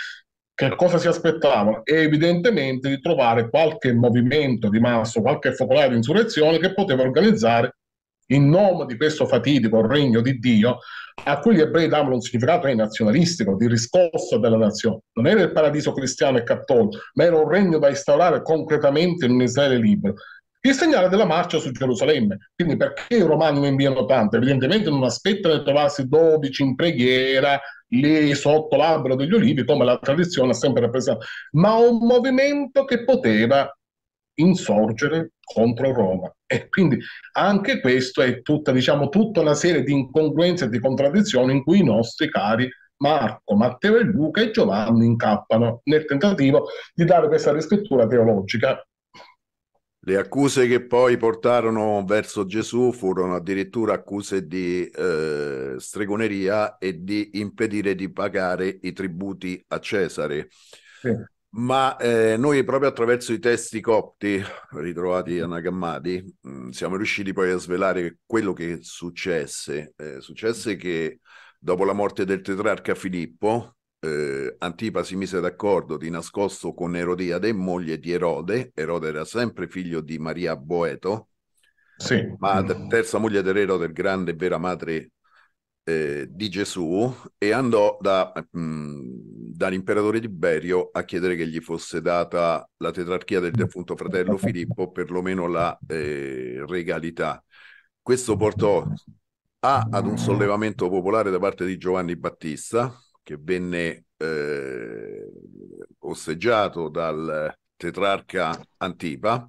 che cosa si aspettavano evidentemente di trovare qualche movimento di rimasto, qualche focolare di insurrezione che poteva organizzare in nome di questo fatidico regno di Dio a cui gli ebrei davano un significato nazionalistico, di riscossa della nazione. Non era il paradiso cristiano e cattolico, ma era un regno da instaurare concretamente in un Israele libero. Il segnale della marcia su Gerusalemme, quindi perché i romani non inviano tanto? Evidentemente non aspettano di trovarsi 12 in preghiera, lì sotto l'albero degli olivi, come la tradizione ha sempre rappresentato, ma un movimento che poteva insorgere contro Roma. E quindi anche questo è tutta, diciamo, tutta una serie di incongruenze e di contraddizioni in cui i nostri cari Marco, Matteo e Luca e Giovanni incappano nel tentativo di dare questa riscrittura teologica le accuse che poi portarono verso Gesù furono addirittura accuse di eh, stregoneria e di impedire di pagare i tributi a Cesare. Sì. Ma eh, noi proprio attraverso i testi copti ritrovati anagrammati mm, siamo riusciti poi a svelare quello che successe. Eh, successe che dopo la morte del tetrarca Filippo, eh, Antipa si mise d'accordo di nascosto con Erodiade, moglie di Erode. Erode era sempre figlio di Maria Boeto, sì. madre, terza moglie di Erode, grande e vera madre eh, di Gesù, e andò da, mh, mm, dall'imperatore Tiberio a chiedere che gli fosse data la tetrarchia del defunto fratello Filippo, perlomeno la eh, regalità. Questo portò a, ad un sollevamento popolare da parte di Giovanni Battista, che venne eh, osseggiato dal tetrarca Antipa.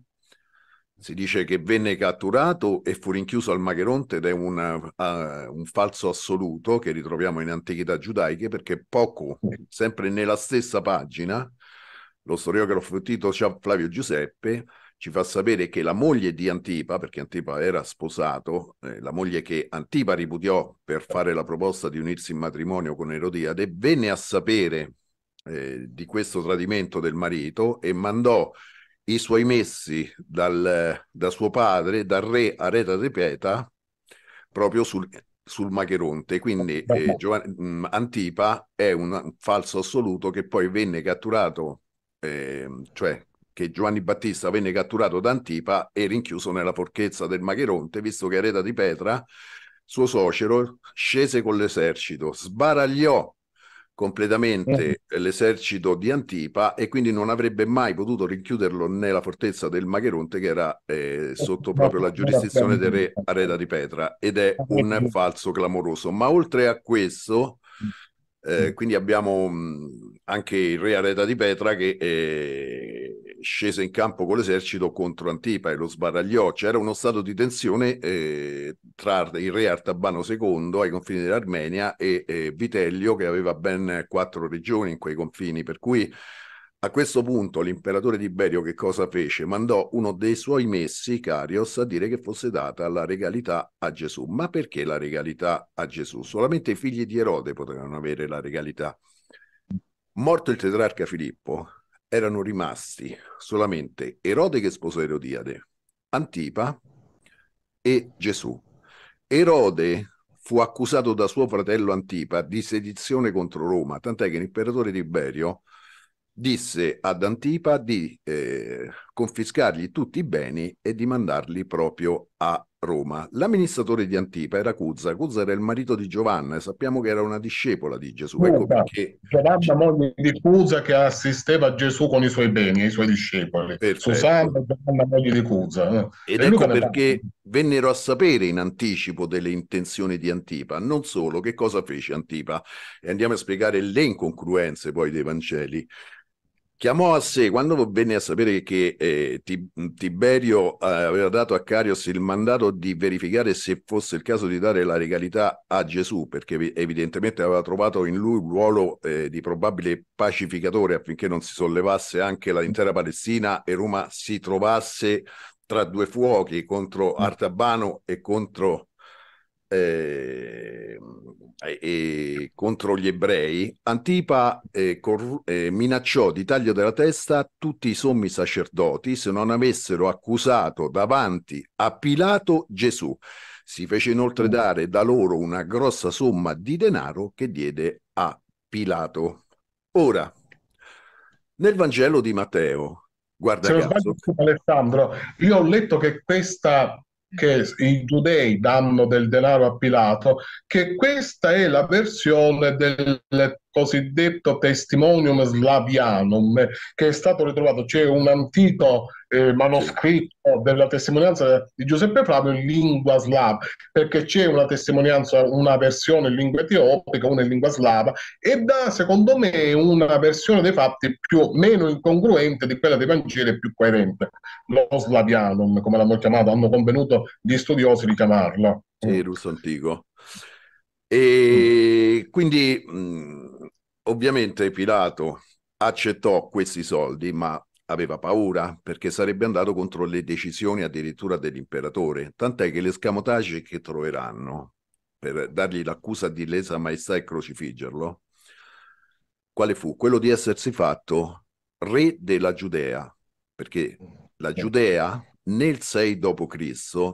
Si dice che venne catturato e fu rinchiuso al Magheronte ed è una, uh, eh, un falso assoluto che ritroviamo in antichità giudaiche perché poco, sempre nella stessa pagina, lo storiografo Tito Flavio Giuseppe ci fa sapere che la moglie di Antipa, perché Antipa era sposato, eh, la moglie che Antipa ripudiò per fare la proposta di unirsi in matrimonio con Erodiade, venne a sapere eh, di questo tradimento del marito e mandò i suoi messi dal, da suo padre, dal re Areta Tepeta, proprio sul, sul Macheronte. Quindi eh, Giovanni, mm, Antipa è un falso assoluto che poi venne catturato, eh, cioè che Giovanni Battista venne catturato da Antipa e rinchiuso nella forchezza del Macheronte, visto che Ereda di Petra, suo suocero, scese con l'esercito, sbaragliò completamente eh. l'esercito di Antipa e quindi non avrebbe mai potuto rinchiuderlo nella fortezza del Macheronte che era eh, sotto proprio la giurisdizione del re Areda di Petra ed è un falso clamoroso. Ma oltre a questo, eh, mm. quindi abbiamo mh, mm, anche il re Areta di Petra che eh, scese in campo con l'esercito contro Antipa e lo sbaragliò. C'era uno stato di tensione eh, tra il re Artabano II ai confini dell'Armenia e eh, Vitellio che aveva ben quattro regioni in quei confini, per cui a questo punto l'imperatore Tiberio che cosa fece? Mandò uno dei suoi messi, Carios, a dire che fosse data la regalità a Gesù. Ma perché la regalità a Gesù? Solamente i figli di Erode potevano avere la regalità. Morto il tetrarca Filippo, erano rimasti solamente Erode che sposò Erodiade, Antipa e Gesù. Erode fu accusato da suo fratello Antipa di sedizione contro Roma, tant'è che l'imperatore Tiberio disse ad Antipa di eh, confiscargli tutti i beni e di mandarli proprio a Roma. L'amministratore di Antipa era Cuzza. Cuzza era il marito di Giovanna e sappiamo che era una discepola di Gesù. Sì, ecco perché... la moglie di Cuzza, che assisteva Gesù con i suoi beni, i suoi discepoli. Perfetto. Susanna, Giovanna, moglie di Cuzza. Eh. Ed e ecco perché vennero a sapere in anticipo delle intenzioni di Antipa. Non solo, che cosa fece Antipa? E andiamo a spiegare le incongruenze poi dei Vangeli. Chiamò a sé quando venne a sapere che eh, Tiberio eh, aveva dato a Carios il mandato di verificare se fosse il caso di dare la regalità a Gesù, perché evidentemente aveva trovato in lui un ruolo eh, di probabile pacificatore affinché non si sollevasse anche l'intera Palestina e Roma si trovasse tra due fuochi contro mm. Artabano e contro eh, eh, contro gli ebrei, Antipa eh, cor- eh, minacciò di taglio della testa tutti i sommi sacerdoti se non avessero accusato davanti a Pilato Gesù. Si fece inoltre mm. dare da loro una grossa somma di denaro che diede a Pilato. Ora, nel Vangelo di Matteo, guarda Se caso... Alessandro, io ho letto che questa che i giudei danno del denaro a Pilato, che questa è la versione del cosiddetto testimonium slavianum che è stato ritrovato, c'è un antico eh, manoscritto della testimonianza di Giuseppe Flavio in lingua slava, perché c'è una testimonianza, una versione in lingua etiopica, una in lingua slava, e dà secondo me una versione dei fatti più, meno incongruente di quella dei Vangeli, più coerente, lo slavianum, come l'hanno chiamato, hanno convenuto gli studiosi di chiamarlo. Sì, russo antico. E mm. quindi mm, ovviamente Pilato accettò questi soldi, ma aveva paura perché sarebbe andato contro le decisioni addirittura dell'imperatore, tant'è che l'escamotage che troveranno per dargli l'accusa di lesa maestà e crocifiggerlo, quale fu? Quello di essersi fatto re della Giudea, perché la Giudea nel 6 d.C.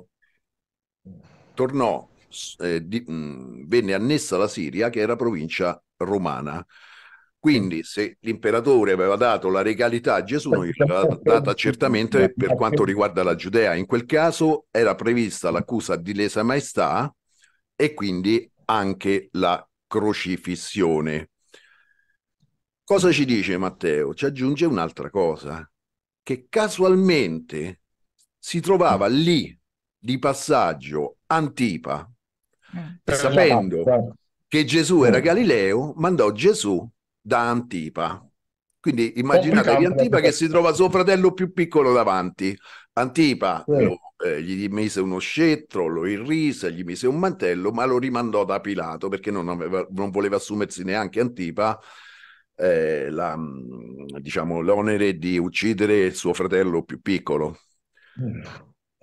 tornò, eh, di, mh, venne annessa alla Siria che era provincia romana quindi se l'imperatore aveva dato la regalità a Gesù, non gliel'aveva data certamente per quanto riguarda la Giudea. In quel caso era prevista l'accusa di lesa maestà e quindi anche la crocifissione. Cosa ci dice Matteo? Ci aggiunge un'altra cosa, che casualmente si trovava lì di passaggio Antipa, mm. sapendo che Gesù era mm. Galileo, mandò Gesù da Antipa. Quindi immaginate di Antipa che si trova suo fratello più piccolo davanti. Antipa eh. lo, eh, gli mise uno scettro, lo irrise, gli mise un mantello, ma lo rimandò da Pilato perché non, aveva, non voleva assumersi neanche Antipa eh, la, mm, diciamo, l'onere di uccidere il suo fratello più piccolo. Mm.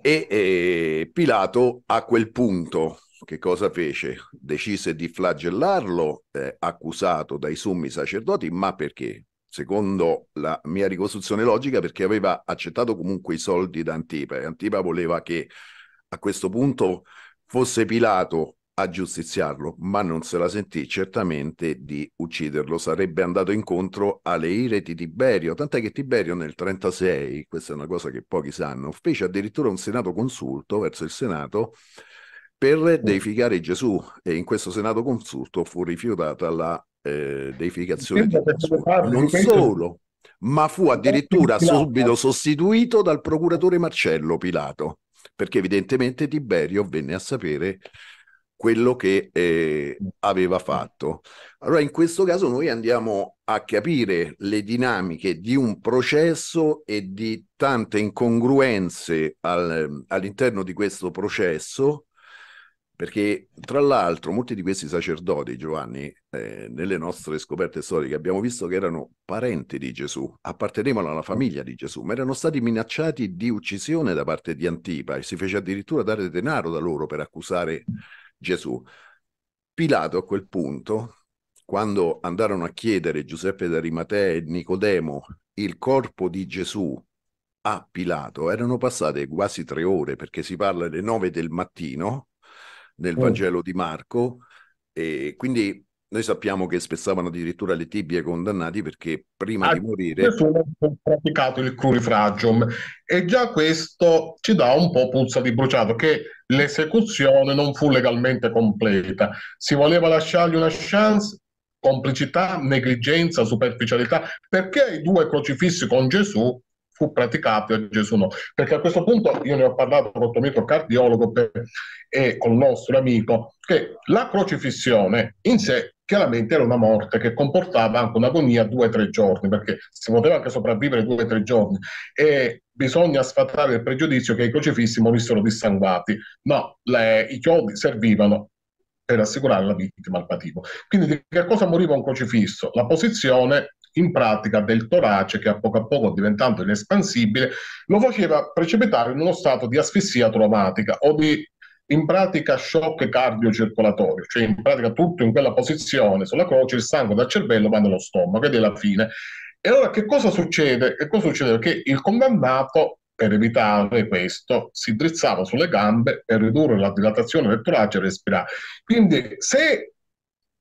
E eh, Pilato a quel punto che cosa fece? Decise di flagellarlo, eh, accusato dai sommi sacerdoti, ma perché? Secondo la mia ricostruzione logica, perché aveva accettato comunque i soldi da Antipa e Antipa voleva che a questo punto fosse Pilato a giustiziarlo, ma non se la sentì certamente di ucciderlo, sarebbe andato incontro alle ire di Tiberio, tant'è che Tiberio nel 36, questa è una cosa che pochi sanno, fece addirittura un senato consulto verso il senato per deificare Gesù e in questo Senato Consulto fu rifiutata la eh, deificazione di Gesù. Non solo, ma fu addirittura subito sostituito dal procuratore Marcello Pilato, perché evidentemente Tiberio venne a sapere quello che eh, aveva fatto. Allora in questo caso noi andiamo a capire le dinamiche di un processo e di tante incongruenze al, all'interno di questo processo perché tra l'altro molti di questi sacerdoti, Giovanni, eh, nelle nostre scoperte storiche abbiamo visto che erano parenti di Gesù, appartenevano alla famiglia di Gesù, ma erano stati minacciati di uccisione da parte di Antipa e si fece addirittura dare denaro da loro per accusare Gesù. Pilato a quel punto, quando andarono a chiedere Giuseppe d'Arimatea e Nicodemo il corpo di Gesù a Pilato, erano passate quasi tre ore perché si parla alle nove del mattino nel mm. Vangelo di Marco e quindi noi sappiamo che spezzavano addirittura le tibie ai condannati perché prima ah, di morire fu praticato il crurifragium. e già questo ci dà un po' puzza di bruciato che l'esecuzione non fu legalmente completa si voleva lasciargli una chance complicità, negligenza, superficialità perché i due crocifissi con Gesù fu praticato a Gesù Perché a questo punto io ne ho parlato con il mio cardiologo e con il nostro amico che la crocifissione in sé chiaramente era una morte che comportava anche un'agonia due o tre giorni, perché si poteva anche sopravvivere due o tre giorni e bisogna sfatare il pregiudizio che i crocifissi morissero dissanguati. No, le, i chiodi servivano per assicurare la vittima al pativo. Quindi di che cosa moriva un crocifisso? La posizione in pratica del torace che a poco a poco diventando inespansibile lo faceva precipitare in uno stato di asfissia traumatica o di in pratica shock cardiocircolatorio, cioè in pratica tutto in quella posizione sulla croce, il sangue dal cervello va nello stomaco ed è la fine. E allora che cosa succede? Che cosa succede? Che il condannato per evitare questo, si drizzava sulle gambe per ridurre la dilatazione del torace e respirare. Quindi, se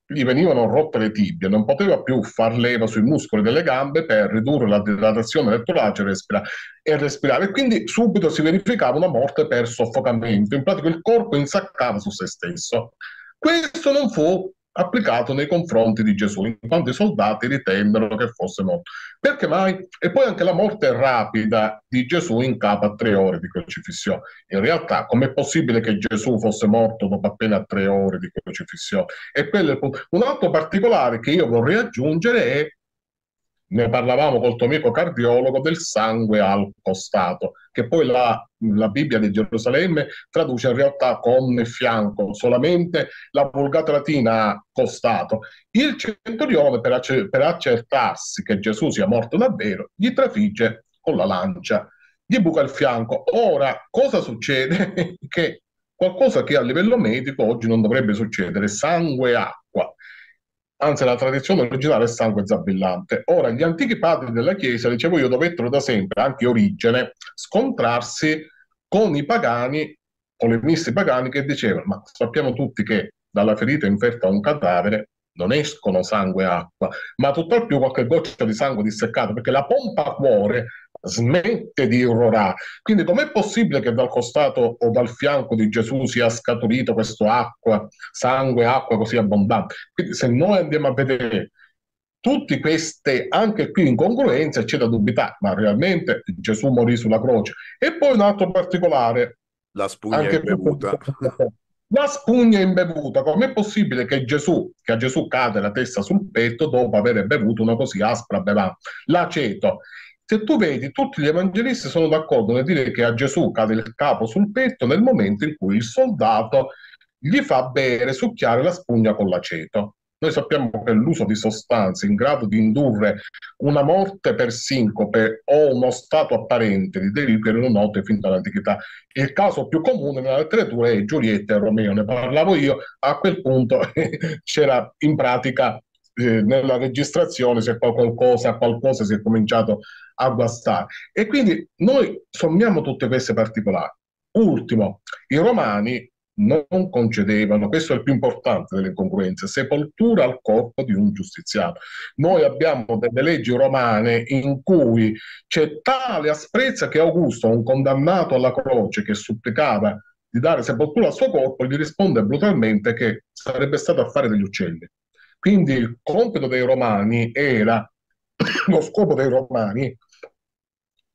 gli venivano rotte le tibie, non poteva più far leva sui muscoli delle gambe per ridurre la dilatazione del lettolagea e, respira- e respirare. Quindi subito si verificava una morte per soffocamento, in pratica il corpo insaccava su se stesso. Questo non fu applicato nei confronti di Gesù, in quanto i soldati ritennero che fosse morto. Perché mai? E poi anche la morte rapida di Gesù in capo a tre ore di crocifissione. In realtà, com'è possibile che Gesù fosse morto dopo appena tre ore di crocifissione? E quello è il punto. Un altro particolare che io vorrei aggiungere è ne parlavamo col tuo amico cardiologo del sangue al costato, che poi la, la Bibbia di Gerusalemme traduce in realtà con fianco, solamente la vulgata latina ha costato. Il centurione, per, acc- per accertarsi che Gesù sia morto davvero, gli trafigge con la lancia, gli buca il fianco. Ora, cosa succede? (laughs) che qualcosa che a livello medico oggi non dovrebbe succedere, sangue ha anzi la tradizione originale è sangue zabillante. Ora, gli antichi padri della Chiesa, dicevo io, dovettero da sempre, anche origine, scontrarsi con i pagani, con polemisti pagani che dicevano, ma sappiamo tutti che dalla ferita inferta a un cadavere non escono sangue e acqua, ma tutt'al più qualche goccia di sangue disseccato, perché la pompa a cuore smette di urlare. Quindi com'è possibile che dal costato o dal fianco di Gesù sia scaturito questo acqua, sangue, acqua così abbondante? Quindi se noi andiamo a vedere tutte queste, anche qui incongruenze, c'è da dubitare, ma realmente Gesù morì sulla croce. E poi un altro particolare. La spugna anche bevuta. (laughs) La spugna imbevuta, com'è possibile che, Gesù, che a Gesù cade la testa sul petto dopo aver bevuto una così aspra bevanda? L'aceto. Se tu vedi, tutti gli evangelisti sono d'accordo nel dire che a Gesù cade il capo sul petto nel momento in cui il soldato gli fa bere, succhiare la spugna con l'aceto. Noi sappiamo che l'uso di sostanze in grado di indurre una morte per sincope o uno stato apparente di delirio erano note fin dall'antichità. Il caso più comune nella letteratura è Giulietta e Romeo, ne parlavo io, a quel punto (laughs) c'era in pratica eh, nella registrazione se qualcosa, qualcosa si è cominciato a guastare. E quindi noi sommiamo tutte queste particolari. Ultimo, i romani non concedevano, questo è il più importante delle incongruenze, sepoltura al corpo di un giustiziato. Noi abbiamo delle leggi romane in cui c'è tale asprezza che Augusto, un condannato alla croce che supplicava di dare sepoltura al suo corpo, gli risponde brutalmente che sarebbe stato affare degli uccelli. Quindi il compito dei romani era, (coughs) lo scopo dei romani,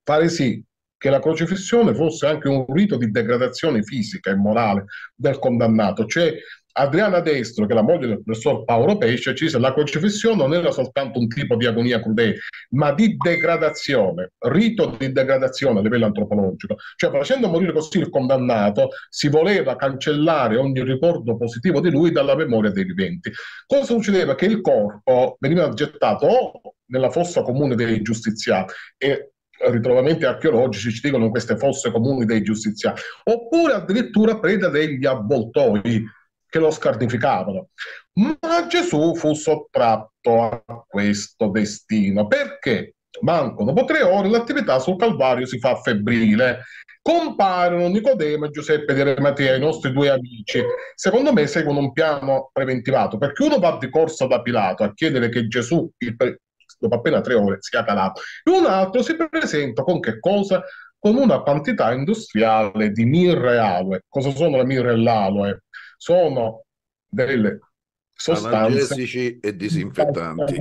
fare sì che la crocifissione fosse anche un rito di degradazione fisica e morale del condannato, cioè Adriana Destro, che è la moglie del professor Paolo Pesce, ci dice che la crocifissione non era soltanto un tipo di agonia crudele, ma di degradazione, rito di degradazione a livello antropologico. Cioè, facendo morire così il condannato, si voleva cancellare ogni ricordo positivo di lui dalla memoria dei viventi. Cosa succedeva? Che il corpo veniva gettato o nella fossa comune dei giustiziati e ritrovamenti archeologici ci dicono queste fosse comuni dei giustiziati, oppure addirittura preda degli avvoltoi che lo scarnificavano. Ma Gesù fu sottratto a questo destino perché manco dopo tre ore l'attività sul Calvario si fa febbrile. Comparono Nicodemo e Giuseppe di Arimatea, i nostri due amici. Secondo me seguono un piano preventivato, perché uno va di corsa da Pilato a chiedere che Gesù, pre... dopo appena tre ore, sia calato, e un altro si presenta con che cosa? Con una quantità industriale di mirra e aloe. Cosa sono le mirra e l'aloe? sono delle sostanze e disinfettanti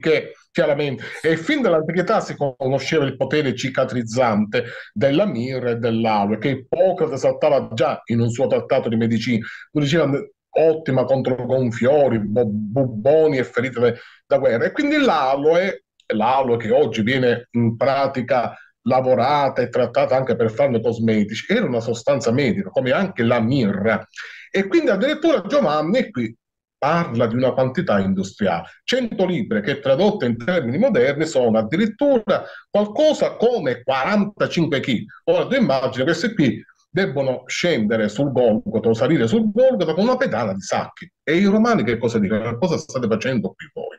che chiaramente e fin dall'antichità si conosceva il potere cicatrizzante della mirra e dell'aloe che Ippocrate saltava già in un suo trattato di medicina lui diceva ottima contro gonfiori buboni e ferite da guerra e quindi l'aloe l'aloe che oggi viene in pratica lavorata e trattata anche per farne cosmetici, era una sostanza medica, come anche la mirra. E quindi addirittura Giovanni qui parla di una quantità industriale. 100 libre che tradotte in termini moderni sono addirittura qualcosa come 45 kg. Ora tu immagini queste qui debbono scendere sul Golgoto, salire sul Golgoto con una pedana di sacchi. E i romani che cosa dicono? Cosa state facendo qui voi?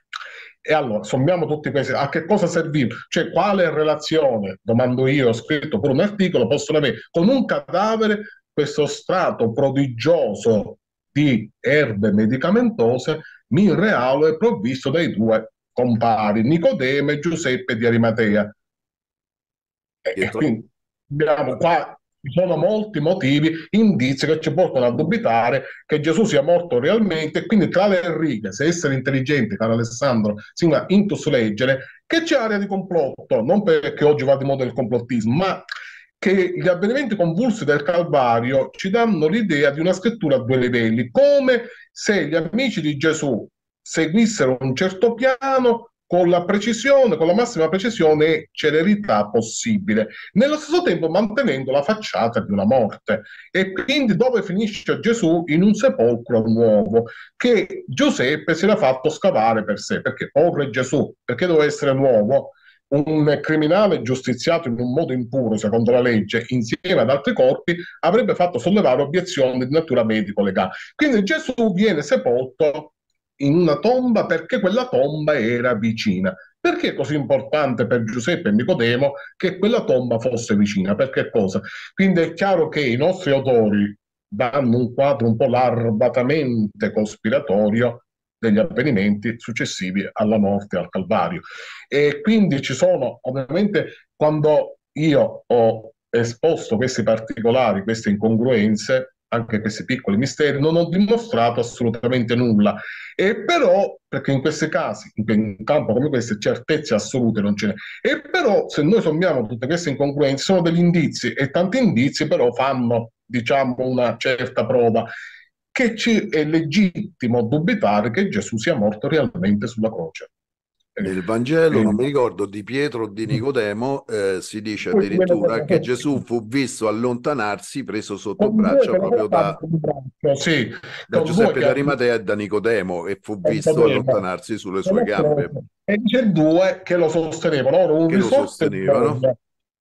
E allora, sommiamo tutti questi, a che cosa serviva? Cioè, quale relazione, domando io, ho scritto pure un articolo, possono avere con un cadavere questo strato prodigioso di erbe medicamentose mirrealo e provvisto dai due compari, Nicodemo e Giuseppe di Arimatea. E, e quindi abbiamo qua ci sono molti motivi, indizi che ci portano a dubitare che Gesù sia morto realmente. Quindi, tra le righe, se essere intelligenti, caro Alessandro, significa intus leggere, che c'è area di complotto, non perché oggi va di moda il complottismo, ma che gli avvenimenti convulsi del Calvario ci danno l'idea di una scrittura a due livelli, come se gli amici di Gesù seguissero un certo piano con la precisione, con la massima precisione e celerità possibile, nello stesso tempo mantenendo la facciata di una morte. E quindi dove finisce Gesù? In un sepolcro nuovo che Giuseppe si era fatto scavare per sé, perché povero oh Gesù, perché doveva essere nuovo, un criminale giustiziato in un modo impuro secondo la legge insieme ad altri corpi avrebbe fatto sollevare obiezioni di natura medico legale. Quindi Gesù viene sepolto in una tomba perché quella tomba era vicina. Perché è così importante per Giuseppe e Nicodemo che quella tomba fosse vicina? Perché cosa? Quindi è chiaro che i nostri autori danno un quadro un po' larvatamente cospiratorio degli avvenimenti successivi alla morte al Calvario. E quindi ci sono, ovviamente, quando io ho esposto questi particolari, queste incongruenze, anche questi piccoli misteri, non ho dimostrato assolutamente nulla. E però, perché in questi casi, in campo come queste, certezze assolute non ce n'è. E però, se noi sommiamo tutte queste incongruenze, sono degli indizi, e tanti indizi però fanno, diciamo, una certa prova che ci è legittimo dubitare che Gesù sia morto realmente sulla croce. Nel Vangelo, non mi eh. ricordo, di Pietro o di mm. Nicodemo, eh, si dice addirittura che Gesù fu visto allontanarsi, preso sotto eh, braccio proprio da, sì, da Giuseppe d'Arimatea e da Nicodemo, e fu eh, visto allontanarsi sulle sue gambe. E c'è due che lo sostenevano. Ora, un che lo sostenevano.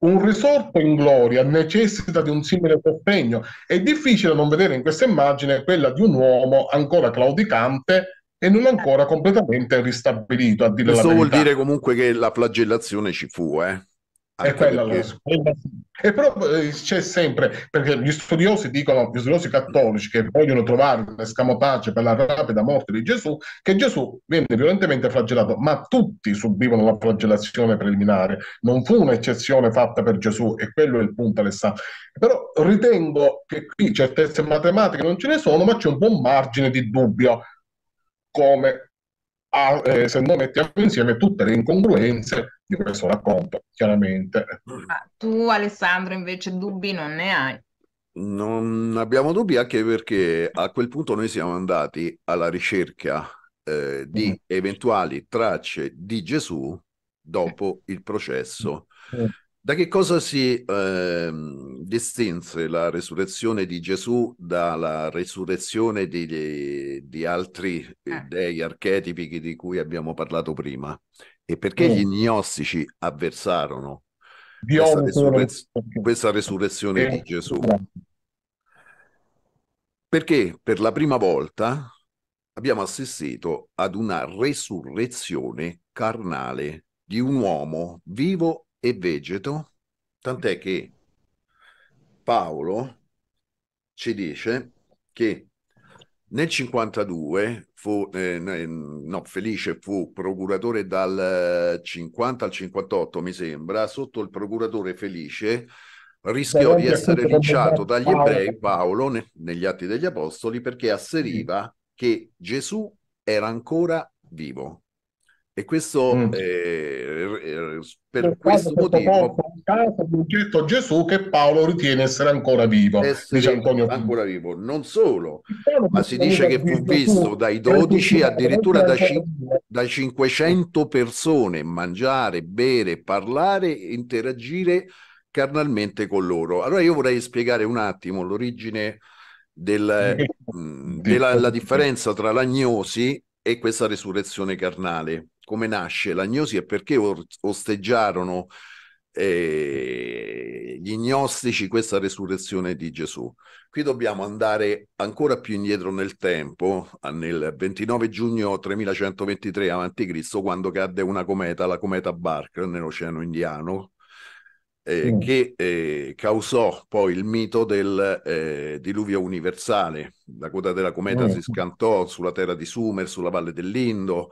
Un risorto in gloria necessita di un simile sostegno. È difficile non vedere in questa immagine quella di un uomo ancora claudicante e non ancora completamente ristabilito. A dire Questo vuol dire comunque che la flagellazione ci fu, eh? è quella perché... la... e però eh, c'è sempre perché gli studiosi dicono gli studiosi cattolici che vogliono trovare un escamotage per la rapida morte di Gesù che Gesù venne violentemente flagellato ma tutti subivano la flagellazione preliminare non fu un'eccezione fatta per Gesù e quello è il punto Alessandro però ritengo che qui certezze matematiche non ce ne sono ma c'è un buon margine di dubbio come a, eh, se non mettiamo insieme tutte le incongruenze di questo racconto, chiaramente. Ma tu Alessandro invece dubbi non ne hai. Non abbiamo dubbi anche perché a quel punto noi siamo andati alla ricerca eh, di mm. eventuali tracce di Gesù dopo il processo. Mm. Da che cosa si eh, distinse la resurrezione di Gesù dalla resurrezione di, di altri eh. eh. dei archetipi di cui abbiamo parlato prima? E perché mm. gli gnostici avversarono questa, resurrez- questa, resurrezione eh. di Gesù? Perché per la prima volta abbiamo assistito ad una resurrezione carnale di un uomo vivo e vegeto, tant'è che Paolo ci dice che nel 52 fu, eh, no, Felice fu procuratore dal 50 eh, al 58, mi sembra, sotto il procuratore Felice rischiò di essere linciato dagli ebrei Paolo ne, negli Atti degli Apostoli perché asseriva che Gesù era ancora vivo. E questo mm. eh, eh per, per questo motivo. Concetto Gesù che Paolo ritiene essere ancora vivo. Essere dice Antonio ancora vivo. Non solo, ma si dice che fu visto dai 12 addirittura da, da 500 persone mangiare, bere, parlare, interagire carnalmente con loro. Allora io vorrei spiegare un attimo l'origine del, (laughs) mm, della differenza tra l'agnosi e questa resurrezione carnale come nasce l'agnosi e perché osteggiarono eh, gli gnostici questa resurrezione di Gesù. Qui dobbiamo andare ancora più indietro nel tempo, nel 29 giugno 3123 a.C., quando cadde una cometa, la cometa Bark, nell'Oceano Indiano, eh, mm. che eh, causò poi il mito del eh, diluvio universale. La coda della cometa mm. si scantò sulla terra di Sumer, sulla valle dell'Indo,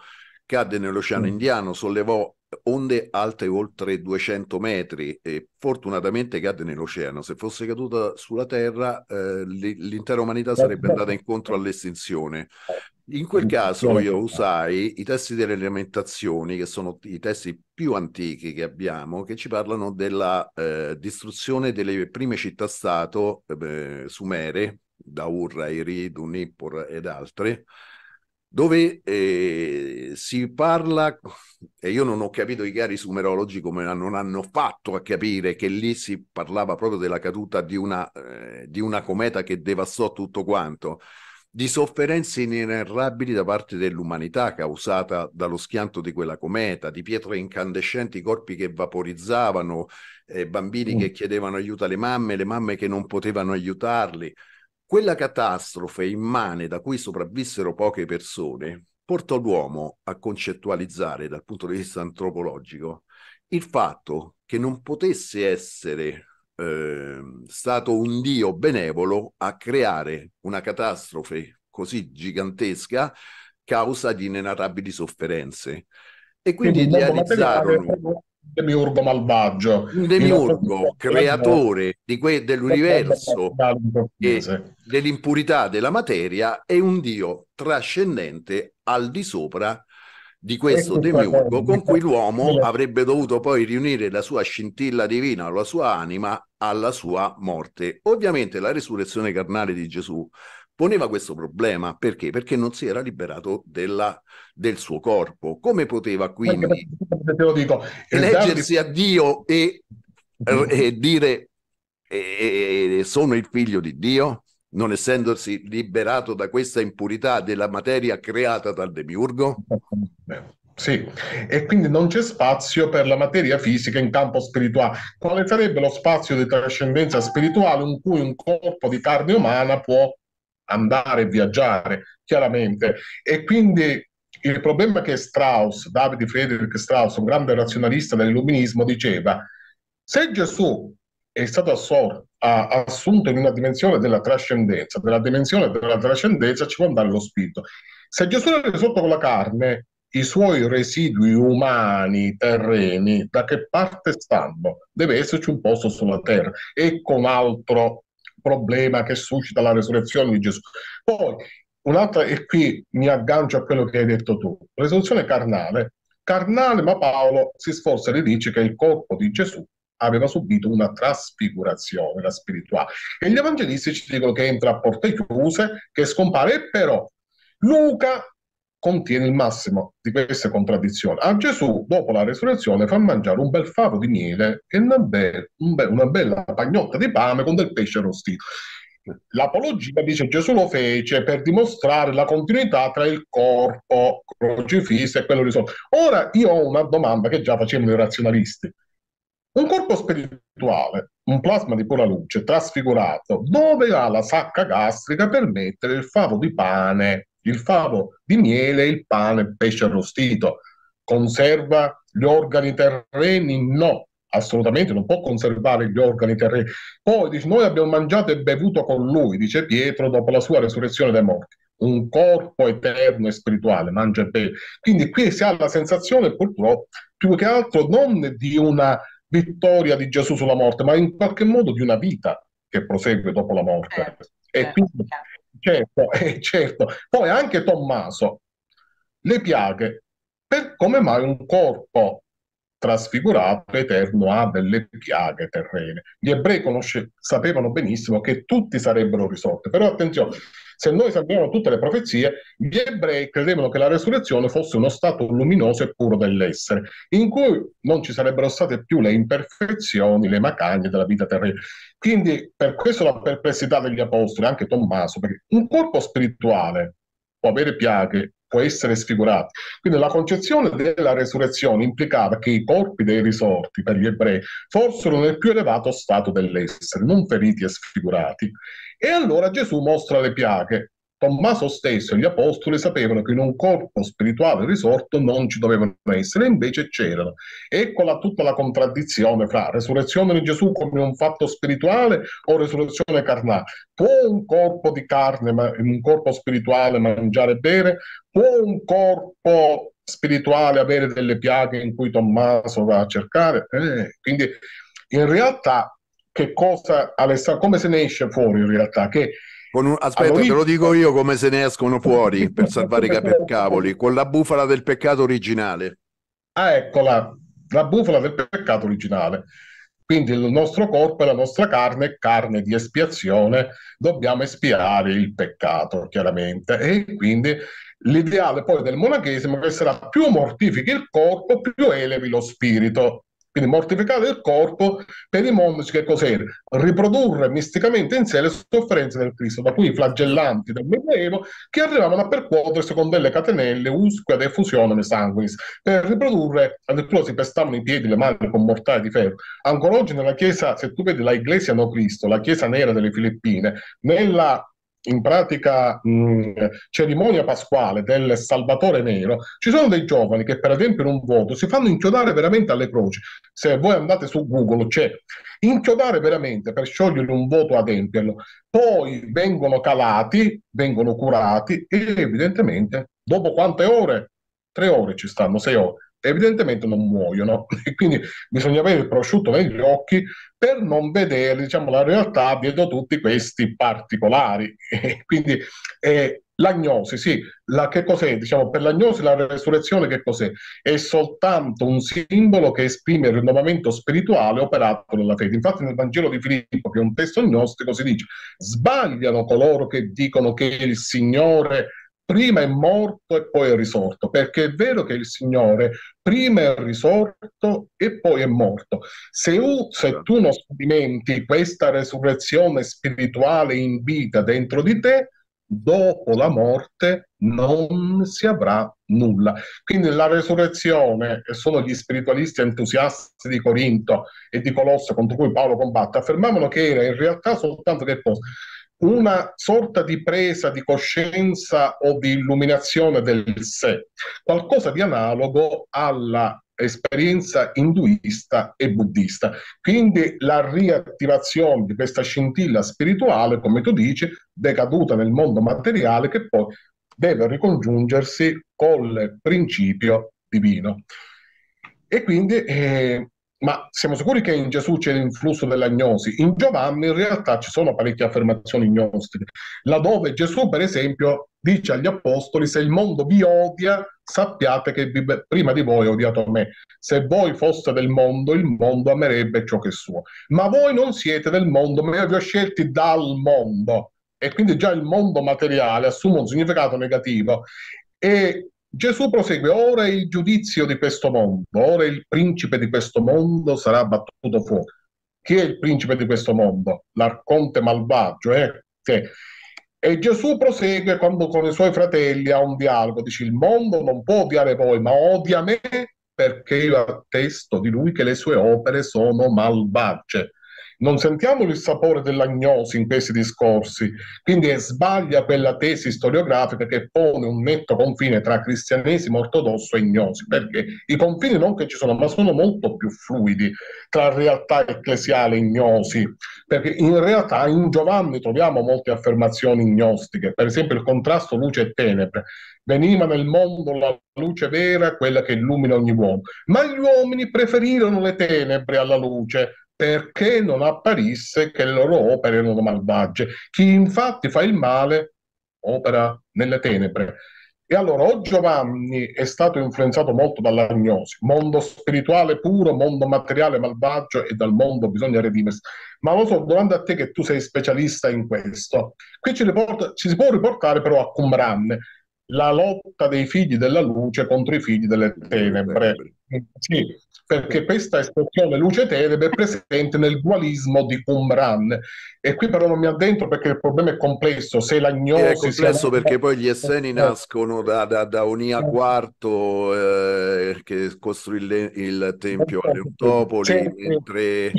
cadde nell'Oceano mm. Indiano, sollevò onde alte oltre 200 metri e fortunatamente cadde nell'oceano. Se fosse caduta sulla Terra, eh, l'intera umanità eh, sarebbe eh. andata incontro all'estinzione. In quel mm. caso io usai i testi delle lamentazioni, che sono i testi più antichi che abbiamo, che ci parlano della eh, distruzione delle prime città-stato eh, sumere, da Ur, Eri, Nippur ed altre, dove eh, si parla, (laughs) e io non ho capito i cari sumerologi come non hanno fatto a capire che lì si parlava proprio della caduta di una, eh, di una cometa che devastò tutto quanto, di sofferenze inerrabili da parte dell'umanità causata dallo schianto di quella cometa, di pietre incandescenti, corpi che vaporizzavano, eh, bambini mm. che chiedevano aiuto alle mamme, le mamme che non potevano aiutarli. Quella catastrofe immane da cui sopravvissero poche persone portò l'uomo a concettualizzare dal punto di vista antropologico il fatto che non potesse essere eh, stato un Dio benevolo a creare una catastrofe così gigantesca causa di inenarrabili sofferenze. E quindi, quindi idealizzarono demiurgo malvagio. Un demiurgo, creatore di que- dell'universo e dell'impurità della materia e un dio trascendente al di sopra di questo demiurgo con cui l'uomo avrebbe dovuto poi riunire la sua scintilla divina, la sua anima alla sua morte. Ovviamente la resurrezione carnale di Gesù poneva questo problema perché? Perché non si era liberato della, del suo corpo. Come poteva quindi dico, eleggersi di... a Dio e, eh, e dire e, e, sono il figlio di Dio, non essendosi liberato da questa impurità della materia creata dal demiurgo? Sì, e quindi non c'è spazio per la materia fisica in campo spirituale. Quale sarebbe lo spazio di trascendenza spirituale in cui un corpo di carne umana può andare e viaggiare, chiaramente. E quindi il problema è che Strauss, Davide Friedrich Strauss, un grande razionalista dell'illuminismo, diceva se Gesù è stato assor- assunto in una dimensione della trascendenza, della dimensione della trascendenza ci può andare lo spirito. Se Gesù è risorto con la carne, i suoi residui umani, terreni, da che parte stanno? Deve esserci un posto sulla terra. Ecco un altro problema che suscita la resurrezione di Gesù. Poi, un'altra, e qui mi aggancio a quello che hai detto tu, risoluzione carnale, carnale, ma Paolo si sforza e dice che il corpo di Gesù aveva subito una trasfigurazione, la spirituale. E gli evangelisti ci dicono che entra a porte chiuse, che scompare, e però Luca contiene il massimo di queste contraddizioni. A ah, Gesù, dopo la resurrezione, fa mangiare un bel favo di miele e una, be- un be- una bella pagnotta di pane con del pesce arrostito. L'apologia dice Gesù lo fece per dimostrare la continuità tra il corpo crocifisso e quello risorto. Ora io ho una domanda che già facevano i razionalisti. Un corpo spirituale, un plasma di pura luce, trasfigurato, dove ha la sacca gastrica per mettere il favo di pane il favo di miele, il pane, il pesce arrostito. Conserva gli organi terreni? No, assolutamente non può conservare gli organi terreni. Poi dice, noi abbiamo mangiato e bevuto con lui, dice Pietro, dopo la sua resurrezione dai morti. Un corpo eterno e spirituale, mangia e beve. Quindi qui si ha la sensazione, purtroppo, più che altro non di una vittoria di Gesù sulla morte, ma in qualche modo di una vita che prosegue dopo la morte. Eh, e eh, quindi, eh certo, (laughs) eh, certo. Poi anche Tommaso, le piaghe, per come mai un corpo trasfigurato eterno ha delle piaghe terrene. Gli ebrei conosce, sapevano benissimo che tutti sarebbero risorti, però attenzione, se noi salviamo tutte le profezie, gli ebrei credevano che la resurrezione fosse uno stato luminoso e puro dell'essere, in cui non ci sarebbero state più le imperfezioni, le macagne della vita terrena. Quindi per questo la perplessità degli apostoli, anche Tommaso, perché un corpo spirituale può avere piaghe può essere sfigurato. Quindi la concezione della resurrezione implicava che i corpi dei risorti per gli ebrei fossero nel più elevato stato dell'essere, non feriti e sfigurati. E allora Gesù mostra le piaghe. Tommaso stesso e gli apostoli sapevano che in un corpo spirituale risorto non ci dovevano essere, invece c'erano. Eccola tutta la contraddizione fra resurrezione di Gesù come un fatto spirituale o resurrezione carnale. Può un corpo di carne, ma, un corpo spirituale mangiare e bere? Può un corpo spirituale avere delle piaghe in cui Tommaso va a cercare? Eh, quindi in realtà che cosa Alessandro, come se ne esce fuori in realtà? Che con un, aspetta, te lo dico io come se ne escono fuori per salvare i cavoli, con la bufala del peccato originale. Ah, eccola, la bufala del peccato originale. Quindi il nostro corpo e la nostra carne carne di espiazione, dobbiamo espiare il peccato, chiaramente. E quindi L'ideale poi del monachesimo che sarà più mortifichi il corpo, più elevi lo spirito. Quindi mortificare il corpo per i monaci che cos'era? Riprodurre misticamente in sé le sofferenze del Cristo, da cui i flagellanti del Medioevo che arrivavano a percuotersi con delle catenelle, usque ad fusione sanguinis, per riprodurre, addirittura si pestavano i piedi, le mani con mortali di ferro. Ancora oggi nella Chiesa, se tu vedi la Iglesia no Cristo, la Chiesa nera delle Filippine, nella in pratica mh, cerimonia pasquale del Salvatore Nero, ci sono dei giovani che per esempio in un voto si fanno inchiodare veramente alle croci. Se voi andate su Google c'è inchiodare veramente per sciogliere un voto adempierlo. Poi vengono calati, vengono curati e evidentemente dopo quante ore? Tre ore ci stanno, sei ore evidentemente non muoiono (laughs) e quindi bisogna avere il prosciutto negli occhi per non vedere diciamo, la realtà dietro tutti questi particolari. (laughs) quindi eh, l'agnosi, sì, la, che cos'è? Diciamo, per l'agnosi la resurrezione che cos'è? È soltanto un simbolo che esprime il rinnovamento spirituale operato nella fede. Infatti nel Vangelo di Filippo, che è un testo agnostico, si dice sbagliano coloro che dicono che il Signore prima è morto e poi è risorto, perché è vero che il Signore prima è risorto e poi è morto. Se, se tu non sperimenti questa resurrezione spirituale in vita dentro di te, dopo la morte non si avrà nulla. Quindi la resurrezione, e sono gli spiritualisti entusiasti di Corinto e di Colosse contro cui Paolo combatte, affermavano che era in realtà soltanto che cosa? una sorta di presa di coscienza o di illuminazione del sé, qualcosa di analogo alla esperienza induista e buddista. Quindi la riattivazione di questa scintilla spirituale, come tu dici, decaduta nel mondo materiale, che poi deve ricongiungersi col principio divino. E quindi eh, ma siamo sicuri che in Gesù c'è l'influsso dell'agnosi. In Giovanni in realtà ci sono parecchie affermazioni gnostiche, laddove Gesù, per esempio, dice agli apostoli: Se il mondo vi odia, sappiate che vi, prima di voi ho odiato me. Se voi foste del mondo, il mondo amerebbe ciò che è suo. Ma voi non siete del mondo, ma vi ho scelti dal mondo. E quindi già il mondo materiale assume un significato negativo. E Gesù prosegue, ora il giudizio di questo mondo, ora il principe di questo mondo sarà battuto fuori. Chi è il principe di questo mondo? L'arconte malvagio. Eh? Sì. E Gesù prosegue quando con i suoi fratelli ha un dialogo, dice il mondo non può odiare voi, ma odia me perché io attesto di lui che le sue opere sono malvagie non sentiamo il sapore dell'agnosi in questi discorsi, quindi sbaglia quella tesi storiografica che pone un netto confine tra cristianesimo ortodosso e gnosi, perché i confini non che ci sono, ma sono molto più fluidi tra realtà ecclesiale e gnosi, perché in realtà in Giovanni troviamo molte affermazioni gnostiche, per esempio il contrasto luce e tenebre, veniva nel mondo la luce vera, quella che illumina ogni uomo, ma gli uomini preferirono le tenebre alla luce, perché non apparisse che le loro opere erano malvagie. Chi infatti fa il male opera nelle tenebre. E allora o Giovanni è stato influenzato molto dall'agnosi, mondo spirituale puro, mondo materiale malvagio e dal mondo bisogna redimersi. Ma lo so, domanda a te che tu sei specialista in questo. Qui ci, riporta, ci si può riportare però a Qumran, la lotta dei figli della luce contro i figli delle tenebre. Sì, perché questa espressione luce tenebre è presente nel dualismo di Qumran e qui però non mi addentro perché il problema è complesso se l'agnosi è complesso la... perché poi gli esseni eh. nascono da, da, da Onia quarto eh, che costruì il, il tempio a Leontopoli mentre...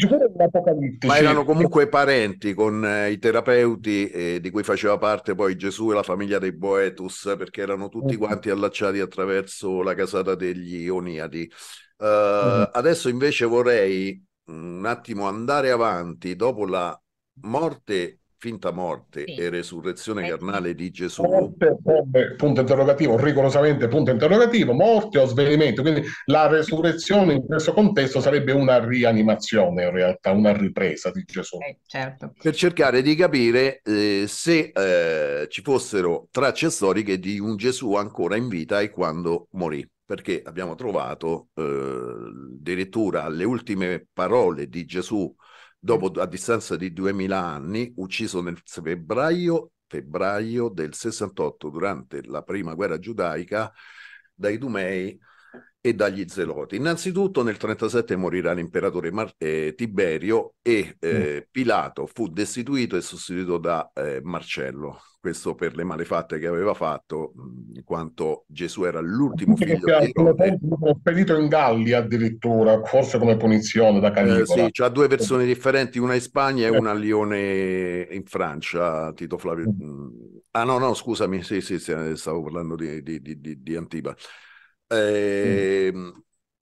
ma erano comunque parenti con eh, i terapeuti eh, di cui faceva parte poi Gesù e la famiglia dei Boetus perché erano tutti quanti allacciati attraverso la casata degli Oniadi Uh, mm Adesso invece vorrei mm, un attimo andare avanti dopo la morte, finta morte sì. e resurrezione eh sì. carnale di Gesù. Morte, morte, punto interrogativo, rigorosamente punto interrogativo, morte o svenimento. Quindi la resurrezione in questo contesto sarebbe una rianimazione, in realtà, una ripresa di Gesù. Eh, certo. Per cercare di capire eh, se eh, ci fossero tracce storiche di un Gesù ancora in vita e quando morì perché abbiamo trovato eh, addirittura le ultime parole di Gesù dopo, a distanza di duemila anni, ucciso nel febbraio, febbraio del 68 durante la prima guerra giudaica dai Dumei e dagli zeloti. Innanzitutto nel 37 morirà l'imperatore Mar- eh, Tiberio e eh, mm. Pilato fu destituito e sostituito da eh, Marcello, questo per le malefatte che aveva fatto, in quanto Gesù era l'ultimo figlio di Erode. Spedito in Gallia addirittura, forse come punizione da Caligola. Eh, sì, c'ha due versioni differenti, una in Spagna e eh. una a Lione in Francia, Tito Flavio. Mm. Mm. Ah no, no, scusami, sì, sì, sì eh, stavo parlando di, di, di, di Antipa. Eh,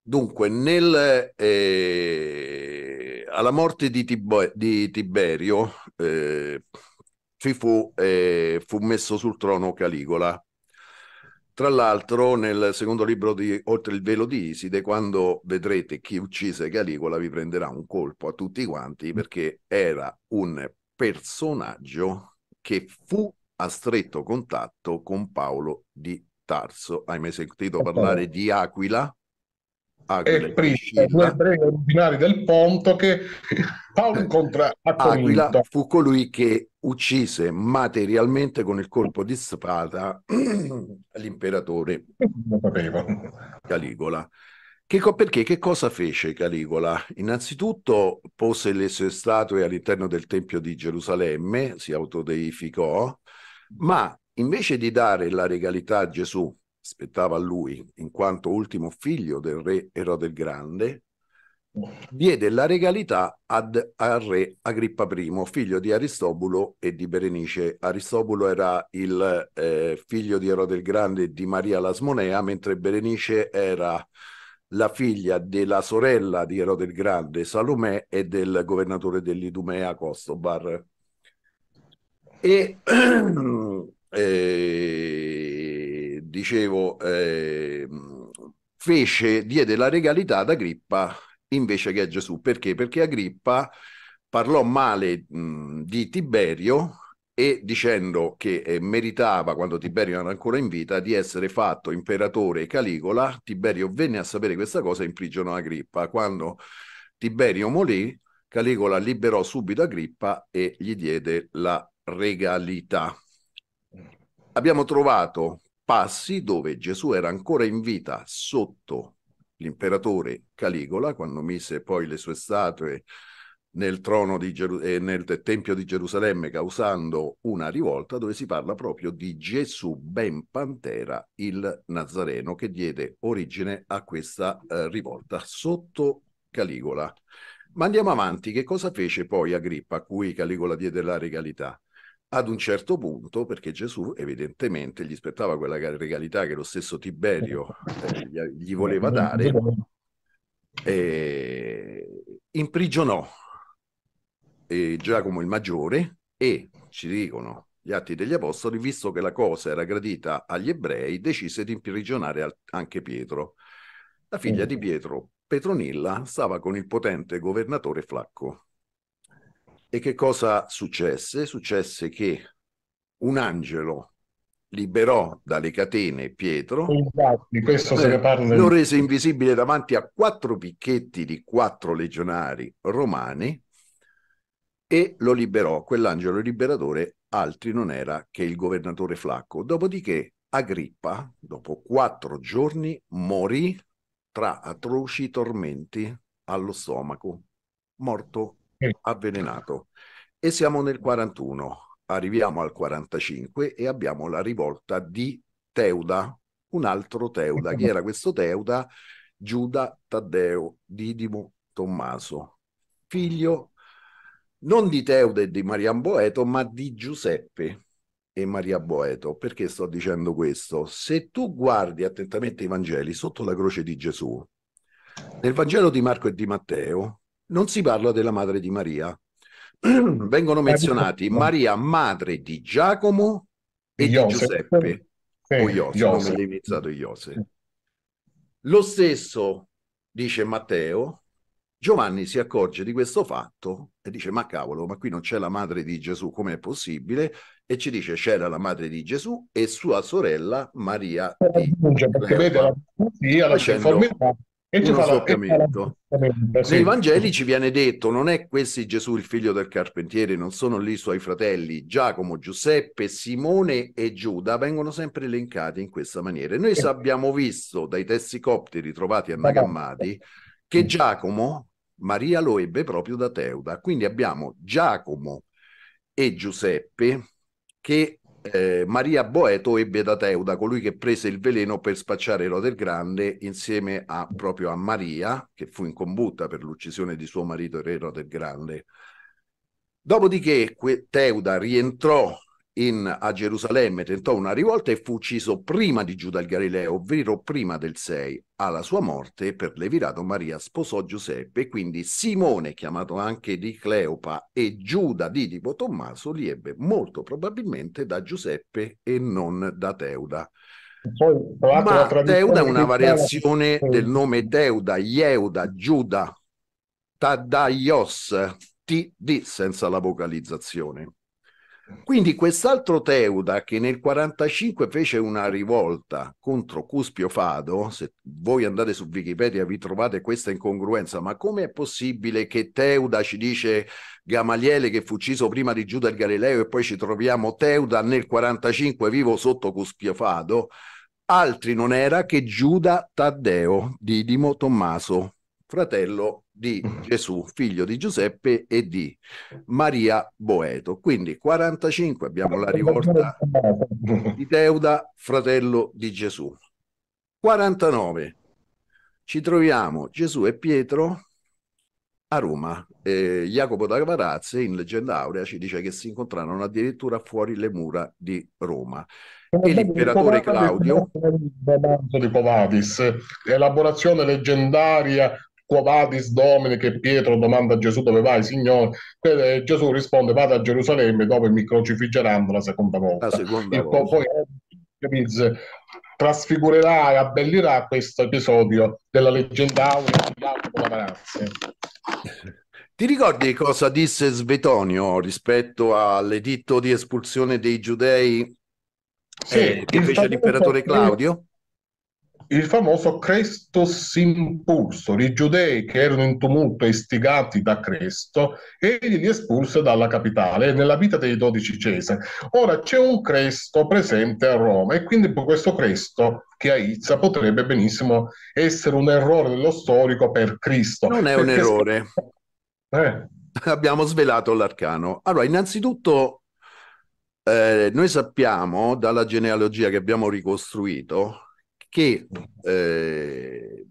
Dunque, nel, eh, alla morte di, Tibo- di Tiberio eh, ci fu, eh, fu messo sul trono Caligola. Tra l'altro, nel secondo libro di Oltre il velo di Iside, quando vedrete chi uccise Caligola, vi prenderà un colpo a tutti quanti perché era un personaggio che fu a stretto contatto con Paolo di Tarso. Hai mai sentito parlare di Aquila? Aquila e eh, Priscilla, due ebrei binari del Ponto che eh, ha Paolo contra Aquila fu colui che uccise materialmente con il colpo di spada (clears throat) l'imperatore Caligola. Che, perché che cosa fece Caligola? Innanzitutto pose le sue statue all'interno del Tempio di Gerusalemme, si autodeificò, ma Invece di dare la regalità a Gesù, spettava a lui, in quanto ultimo figlio del re Erode il Grande, diede la regalità ad, al re Agrippa I, figlio di Aristobulo e di Berenice. Aristobulo era il eh, figlio di Erode il Grande e di Maria Lasmonea, mentre Berenice era la figlia della sorella di Erode il Grande, Salomè, e del governatore dell'Idumea, Costobar. E (clears throat) Eh, dicevo, eh, fece, diede la regalità ad Agrippa invece che a Gesù. Perché? Perché Agrippa parlò male mh, di Tiberio e dicendo che eh, meritava, quando Tiberio era ancora in vita, di essere fatto imperatore Caligola, Tiberio venne a sapere questa cosa e imprigionò Agrippa. Quando Tiberio morì, Caligola liberò subito Agrippa e gli diede la regalità abbiamo trovato passi dove Gesù era ancora in vita sotto l'imperatore Caligola, quando mise poi le sue statue nel, Geru- eh, nel Tempio di Gerusalemme causando una rivolta dove si parla proprio di Gesù ben pantera il Nazareno che diede origine a questa eh, rivolta sotto Caligola. Ma andiamo avanti, che cosa fece poi Agrippa a cui Caligola diede la regalità? ad un certo punto, perché Gesù evidentemente gli spettava quella regalità che lo stesso Tiberio eh, gli, voleva dare, eh, imprigionò eh, Giacomo il Maggiore e, ci dicono gli Atti degli Apostoli, visto che la cosa era gradita agli ebrei, decise di imprigionare anche Pietro. La figlia di mm. Pietro, Petronilla, stava con il potente governatore Flacco e che cosa successe? Successe che un angelo liberò dalle catene Pietro, eh, lo rese invisibile davanti a quattro picchetti di quattro legionari romani e lo liberò. Quell'angelo liberatore altri non era che il governatore Flacco. Dopodiché Agrippa, dopo quattro giorni, morì tra atroci tormenti allo stomaco, morto Mm. avvelenato. E siamo nel 41, arriviamo al 45 e abbiamo la rivolta di Teuda, un altro Teuda. Chi era questo Teuda? Giuda Taddeo Didimo Tommaso, figlio non di Teuda e di Maria Boeto, ma di Giuseppe e Maria Boeto. Perché sto dicendo questo? Se tu guardi attentamente i Vangeli sotto la croce di Gesù, nel Vangelo di Marco e di Matteo, non si parla della madre di Maria. (clears throat) Vengono eh, menzionati diciamo- Maria, madre di Giacomo e Iose. di Giuseppe, sì, o Iose, Iose. come iniziato Iose. Lo stesso, dice Matteo, Giovanni si accorge di questo fatto e dice, ma cavolo, ma qui non c'è la madre di Gesù, com'è possibile? E ci dice, c'era la madre di Gesù e sua sorella Maria. Eh, di perché vede la profezia, la facendo... E uno sdoppiamento. Nei Vangeli ci viene detto: non è questo Gesù il figlio del carpentiere, non sono lì i suoi fratelli Giacomo, Giuseppe, Simone e Giuda, vengono sempre elencati in questa maniera. E noi abbiamo visto dai testi copti ritrovati a Nagammadi che mm. Giacomo, Maria lo ebbe proprio da Teuda. Quindi abbiamo Giacomo e Giuseppe che eh, Maria Boeto ebbe da Teuda colui che prese il veleno per spacciare Erode il Grande insieme a, proprio a Maria, che fu in combutta per l'uccisione di suo marito Erode il Grande. Dopodiché que- Teuda rientrò in, a Gerusalemme tentò una rivolta e fu ucciso prima di Giuda il Galileo, ovvero prima del 6. Alla sua morte, per levirato, Maria sposò Giuseppe, quindi Simone, chiamato anche di Cleopa, e Giuda di tipo Tommaso li ebbe molto probabilmente da Giuseppe e non da Teuda. Poi, Ma Teuda è una variazione sì. del nome Teuda, Ieuda, Giuda, Taddaios, TD senza la vocalizzazione. Quindi quest'altro Teuda che nel 45 fece una rivolta contro Cuspio Fado, se voi andate su Wikipedia vi trovate questa incongruenza, ma come è possibile che Teuda ci dice Gamaliele che fu ucciso prima di Giuda il Galileo e poi ci troviamo Teuda nel 45 vivo sotto Cuspio Fado? Altri non era che Giuda Taddeo, Didimo Tommaso, fratello di Gesù, figlio di Giuseppe e di Maria Boeto. Quindi 45 abbiamo la rivolta di Teuda, fratello di Gesù. 49 ci troviamo Gesù e Pietro a Roma. Eh, Jacopo da Varazze in Leggenda Aurea ci dice che si incontrarono addirittura fuori le mura di Roma. E l'imperatore Claudio elaborazione leggendaria Quo vadis Domine, che Pietro domanda a Gesù dove vai, Signore? E eh, Gesù risponde, vado a Gerusalemme dove mi crocifiggeranno la seconda volta. La seconda poi capizze, eh, trasfigurerà e abbellirà questo episodio della leggenda aurea Ti ricordi cosa disse Svetonio rispetto all'editto di espulsione dei giudei sì, eh, che fece l'imperatore Claudio? il famoso Crestos impulso, i giudei che erano in tumulto istigati da Cresto e li espulse dalla capitale, nella vita dei dodici Cesari. Ora c'è un Cresto presente a Roma e quindi questo Cresto che a Izza potrebbe benissimo essere un errore dello storico per Cristo. Non è un Perché... errore. Eh. Abbiamo svelato l'arcano. Allora, innanzitutto eh, noi sappiamo dalla genealogia che abbiamo ricostruito che mm. eh,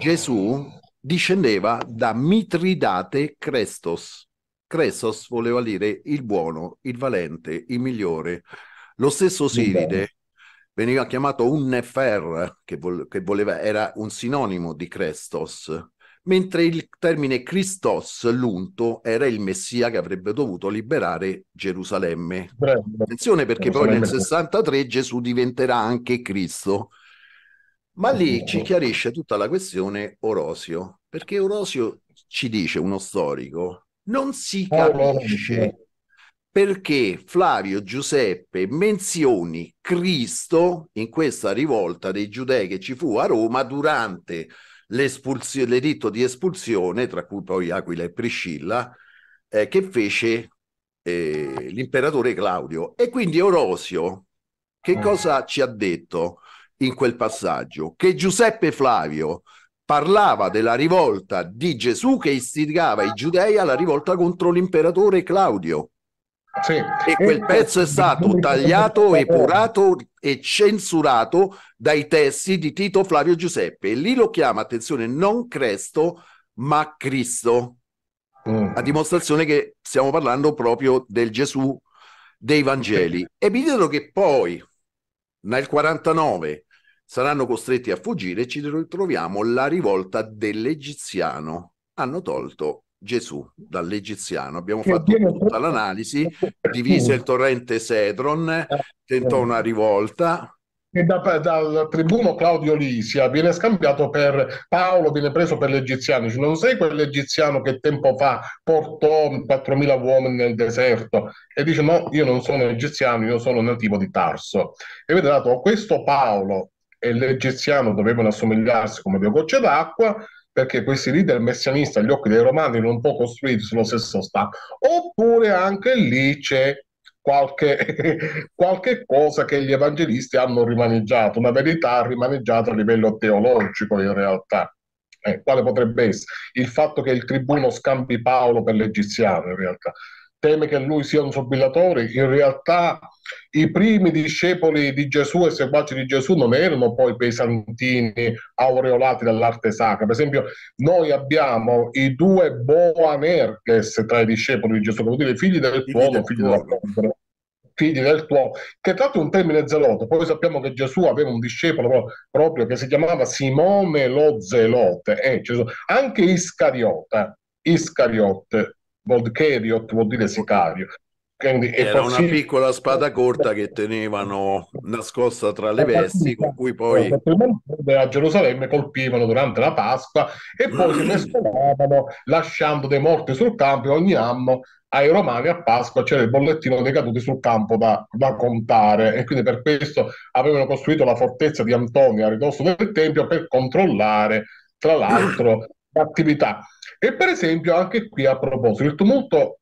Gesù discendeva da Mitridate Crestos. Crestos voleva dire il buono, il valente, il migliore. Lo stesso Siride veniva chiamato un Nefer, che, voleva, era un sinonimo di Crestos, mentre il termine Christos, l'unto, era il Messia che avrebbe dovuto liberare Gerusalemme. Breve. Attenzione perché Gerusalemme. poi nel 63 Gesù diventerà anche Cristo. Ma lì ci chiarisce tutta la questione Orosio, perché Orosio ci dice, uno storico, non si oh, capisce perché Flavio Giuseppe menzioni Cristo in questa rivolta dei giudei che ci fu a Roma durante l'editto di espulsione, tra cui poi Aquila e Priscilla, eh, che fece eh, l'imperatore Claudio. E quindi Orosio, che mm. cosa ci ha detto in quel passaggio? Che Giuseppe Flavio parlava della rivolta di Gesù che istigava i giudei alla rivolta contro l'imperatore Claudio. Sì. E quel eh, pezzo è stato eh, tagliato, epurato eh, e censurato dai testi di Tito Flavio Giuseppe. E lì lo chiama, attenzione, non Cresto, ma Cristo. Mm. A dimostrazione che stiamo parlando proprio del Gesù dei Vangeli. E mi dicono che poi, nel 49, saranno costretti a fuggire e ci ritroviamo la rivolta dell'egiziano. Hanno tolto Gesù dall'egiziano. Abbiamo fatto tutta l'analisi, divise il torrente Sedron, eh, tentò eh. una rivolta, e da, dal tribuno Claudio Lisia ah, viene scambiato per Paolo, viene preso per l'egiziano. Dice, non sei quell'egiziano che tempo fa portò 4.000 uomini nel deserto? E dice: No, io non sono egiziano, io sono nativo di Tarso. E vedrà dato questo Paolo e l'egiziano dovevano assomigliarsi come due gocce d'acqua, perché questi leader messianisti agli occhi dei romani non può costruirsi sullo stesso stato, oppure anche lì c'è qualche, (laughs) qualche cosa che gli evangelisti hanno rimaneggiato, una verità rimaneggiata a livello teologico in realtà. Eh, quale potrebbe essere? Il fatto che il tribuno scambi Paolo per l'egiziano in realtà teme che lui sia un sobillatore. In realtà i primi discepoli di Gesù e seguaci di Gesù non erano poi pesantini aureolati dall'arte sacra. Per esempio, noi abbiamo i due Boanerges tra i discepoli di Gesù, che vuol dire figli del tuono, figli della polvere figli del tuo, che tra un termine zelote. Poi sappiamo che Gesù aveva un discepolo proprio che si chiamava Simone lo Zelote. Eh, Gesù. Anche Iscariote, eh, Iscariote Voldkeriot vuol dire sicario. Quindi Era possibile... una piccola spada corta che tenevano nascosta tra le vesti, con cui poi... A Gerusalemme colpivano durante la Pasqua e poi si mescolavano lasciando dei morti sul campo ogni anno ai romani a Pasqua c'era il bollettino dei caduti sul campo da, da, contare e quindi per questo avevano costruito la fortezza di Antonio a ridosso del Tempio per controllare tra l'altro l'attività e per esempio anche qui a proposito, il tumulto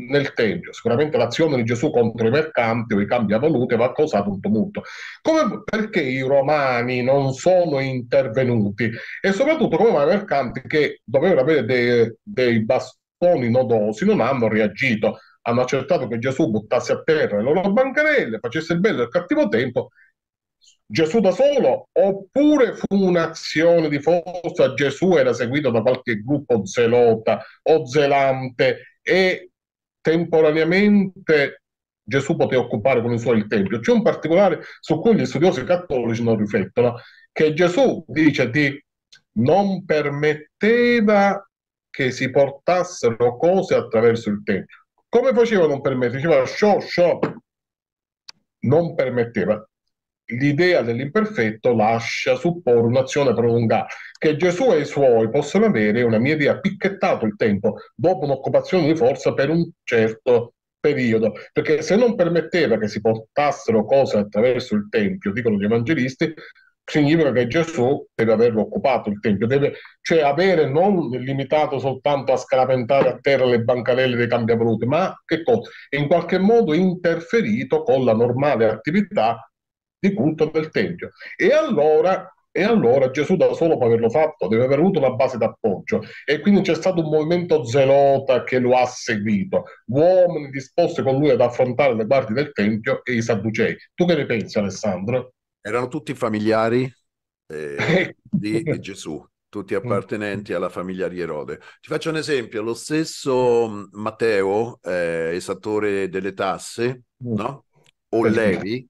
nel tempio, sicuramente l'azione di Gesù contro i mercanti o i cambiavalute va causato un tumulto. Come, perché i romani non sono intervenuti? E soprattutto come mai i mercanti che dovevano avere dei, dei bastoni nodosi non hanno reagito? Hanno accettato che Gesù buttasse a terra le loro bancarelle, facesse il bello e il cattivo tempo Gesù da solo oppure fu un'azione di forza, Gesù era seguito da qualche gruppo zelota o zelante e temporaneamente Gesù poteva occupare con i suoi il Tempio. C'è un particolare su cui gli studiosi cattolici non riflettono, che Gesù dice di non permetteva che si portassero cose attraverso il Tempio. Come faceva a non permettere? Diceva, show, show, non permetteva l'idea dell'imperfetto lascia supporre un'azione prolungata, che Gesù e i suoi possono avere una mia media picchettato il tempo dopo un'occupazione di forza per un certo periodo, perché se non permetteva che si portassero cose attraverso il Tempio, dicono gli evangelisti, significa che Gesù deve averlo occupato il Tempio, deve, cioè avere non limitato soltanto a scaraventare a terra le bancarelle dei cambiavoluti, ma che cosa? in qualche modo interferito con la normale attività di culto del Tempio. E allora, e allora Gesù da solo può averlo fatto, deve aver avuto una base d'appoggio e quindi c'è stato un movimento zelota che lo ha seguito, uomini disposti con lui ad affrontare le guardie del Tempio e i Sadducei. Tu che ne pensi Alessandro? Erano tutti familiari eh, eh. di, di Gesù, tutti mm. appartenenti alla famiglia di Erode. Ti faccio un esempio, lo stesso mm, Matteo, eh, esattore delle tasse, mm. no? o Levi,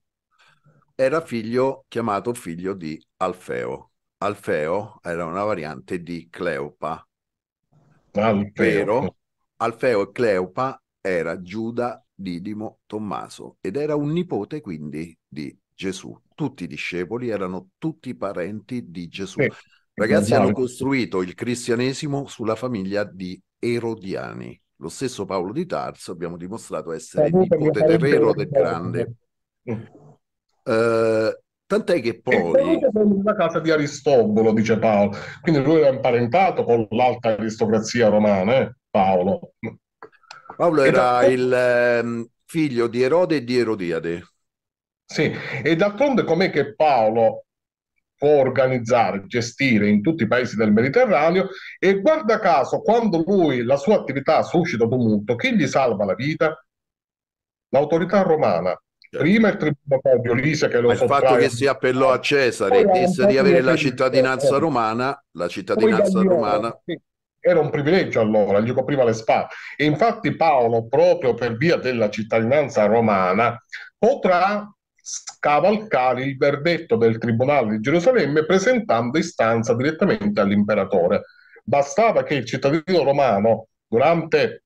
era figlio chiamato figlio di Alfeo. Alfeo era una variante di Cleopa. Alfeo. Però Alfeo e Cleopa era Giuda, Didimo, Tommaso ed era un nipote quindi di Gesù. Tutti i discepoli erano tutti parenti di Gesù. Eh, Ragazzi hanno esatto. costruito il cristianesimo sulla famiglia di Erodiani. Lo stesso Paolo di Tarso abbiamo dimostrato essere il nipote dell'ero del grande. Eh, tant'è che poi... La casa di Aristobolo, dice Paolo. Quindi lui era imparentato con l'alta aristocrazia romana, eh? Paolo. Paolo era e... Esatto. il ehm, figlio di Erode e di Erodiade. Sì, e d'altronde com'è che Paolo può organizzare, gestire in tutti i paesi del Mediterraneo e guarda caso quando lui la sua attività suscita tumulto, chi gli salva la vita? L'autorità romana. Certo. prima il tribunale Giulisa che lo Ma il fatto che si appellò a Cesare e disse di avere la cittadinanza romana, la cittadinanza romana era un privilegio allora, gli copriva le spalle. E infatti Paolo, proprio per via della cittadinanza romana, potrà scavalcare il verdetto del Tribunale di Gerusalemme presentando istanza direttamente all'imperatore. Bastava che il cittadino romano, durante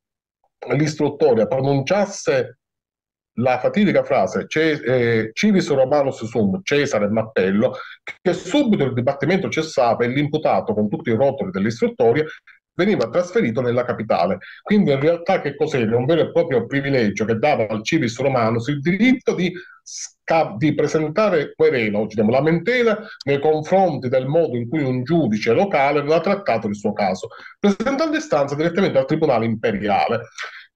l'istruttoria, pronunciasse la fatidica frase eh, Civis Romanus Sum, Cesare Mappello, che subito il dibattimento cessava e l'imputato con tutti i rotoli dell'istruttoria veniva trasferito nella capitale. Quindi in realtà che cos'era? Un vero e proprio privilegio che dava al civis romanus il diritto di, sca- di presentare querela, oggi diciamo lamentela, nei confronti del modo in cui un giudice locale aveva trattato il suo caso, presentando istanza direttamente al tribunale imperiale.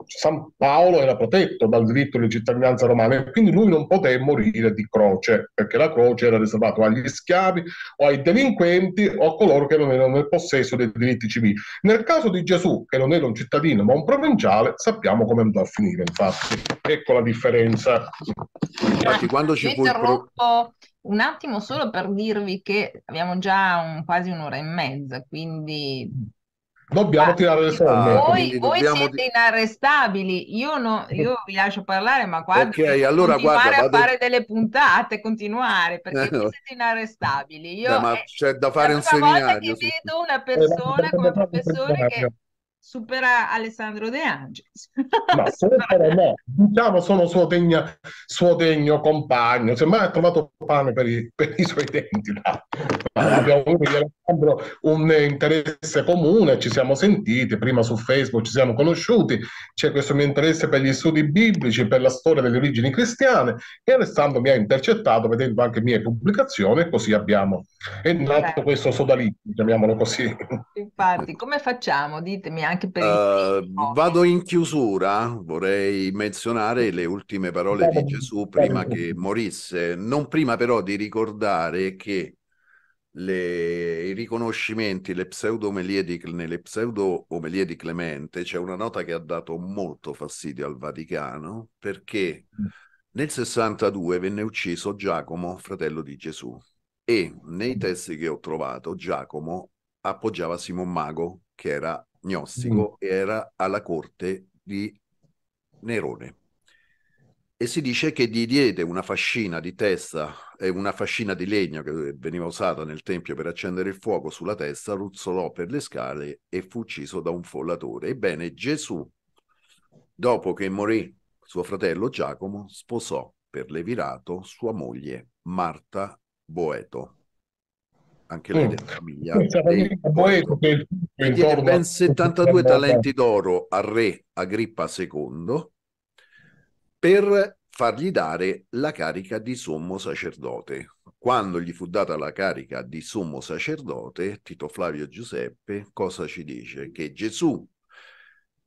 San Paolo era protetto dal diritto di cittadinanza romana e quindi lui non poté morire di croce perché la croce era riservata agli schiavi o ai delinquenti o a coloro che non erano nel possesso dei diritti civili. Nel caso di Gesù, che non era un cittadino ma un provinciale, sappiamo come andò a finire, infatti. Ecco la differenza. Infatti, quando ci fu interrompo... pro... Un attimo solo per dirvi che abbiamo già un, quasi un'ora e mezza, quindi Dobbiamo ah, tirare le somme. Ah, voi, voi siete inarrestabili. Io, no, io, (laughs) vi lascio parlare, ma qua okay, allora, guarda, vado... a fare delle puntate, continuare, perché eh, (laughs) no. siete inarrestabili. Io, eh, ma c'è da fare un seminario. Volta che vedo una persona come professore che supera Alessandro De Angelis. Ma sempre (laughs) no, diciamo sono suo degno, suo degno compagno, semmai ha trovato pane per i, per i suoi denti. Abbiamo avuto un interesse comune, ci siamo sentiti, prima su Facebook ci siamo conosciuti, c'è questo mio interesse per gli studi biblici, per la storia delle origini cristiane e Alessandro mi ha intercettato vedendo anche mie pubblicazioni e così abbiamo. È nato questo sodalizio, chiamiamolo così. Infatti, come facciamo? Ditemi anche per... Uh, vado in chiusura, vorrei menzionare le ultime parole di Gesù prima che morisse, non prima però di ricordare che le, i riconoscimenti, le pseudomelie di, nelle pseudo-omelie di Clemente c'è una nota che ha dato molto fastidio al Vaticano perché mm. nel 62 venne ucciso Giacomo, fratello di Gesù, e nei testi che ho trovato Giacomo appoggiava Simon Mago, che era Gnostico mm. era alla corte di Nerone e si dice che gli diede una fascina di testa e una fascina di legno che veniva usata nel tempio per accendere il fuoco sulla testa, ruzzolò per le scale e fu ucciso da un follatore. Ebbene, Gesù, dopo che morì suo fratello Giacomo, sposò per Levirato sua moglie Marta Boeto anche lei mm. della famiglia. Dei, ben 72 talenti d'oro al re Agrippa II per fargli dare la carica di sommo sacerdote. Quando gli fu data la carica di sommo sacerdote, Tito Flavio Giuseppe cosa ci dice? Che Gesù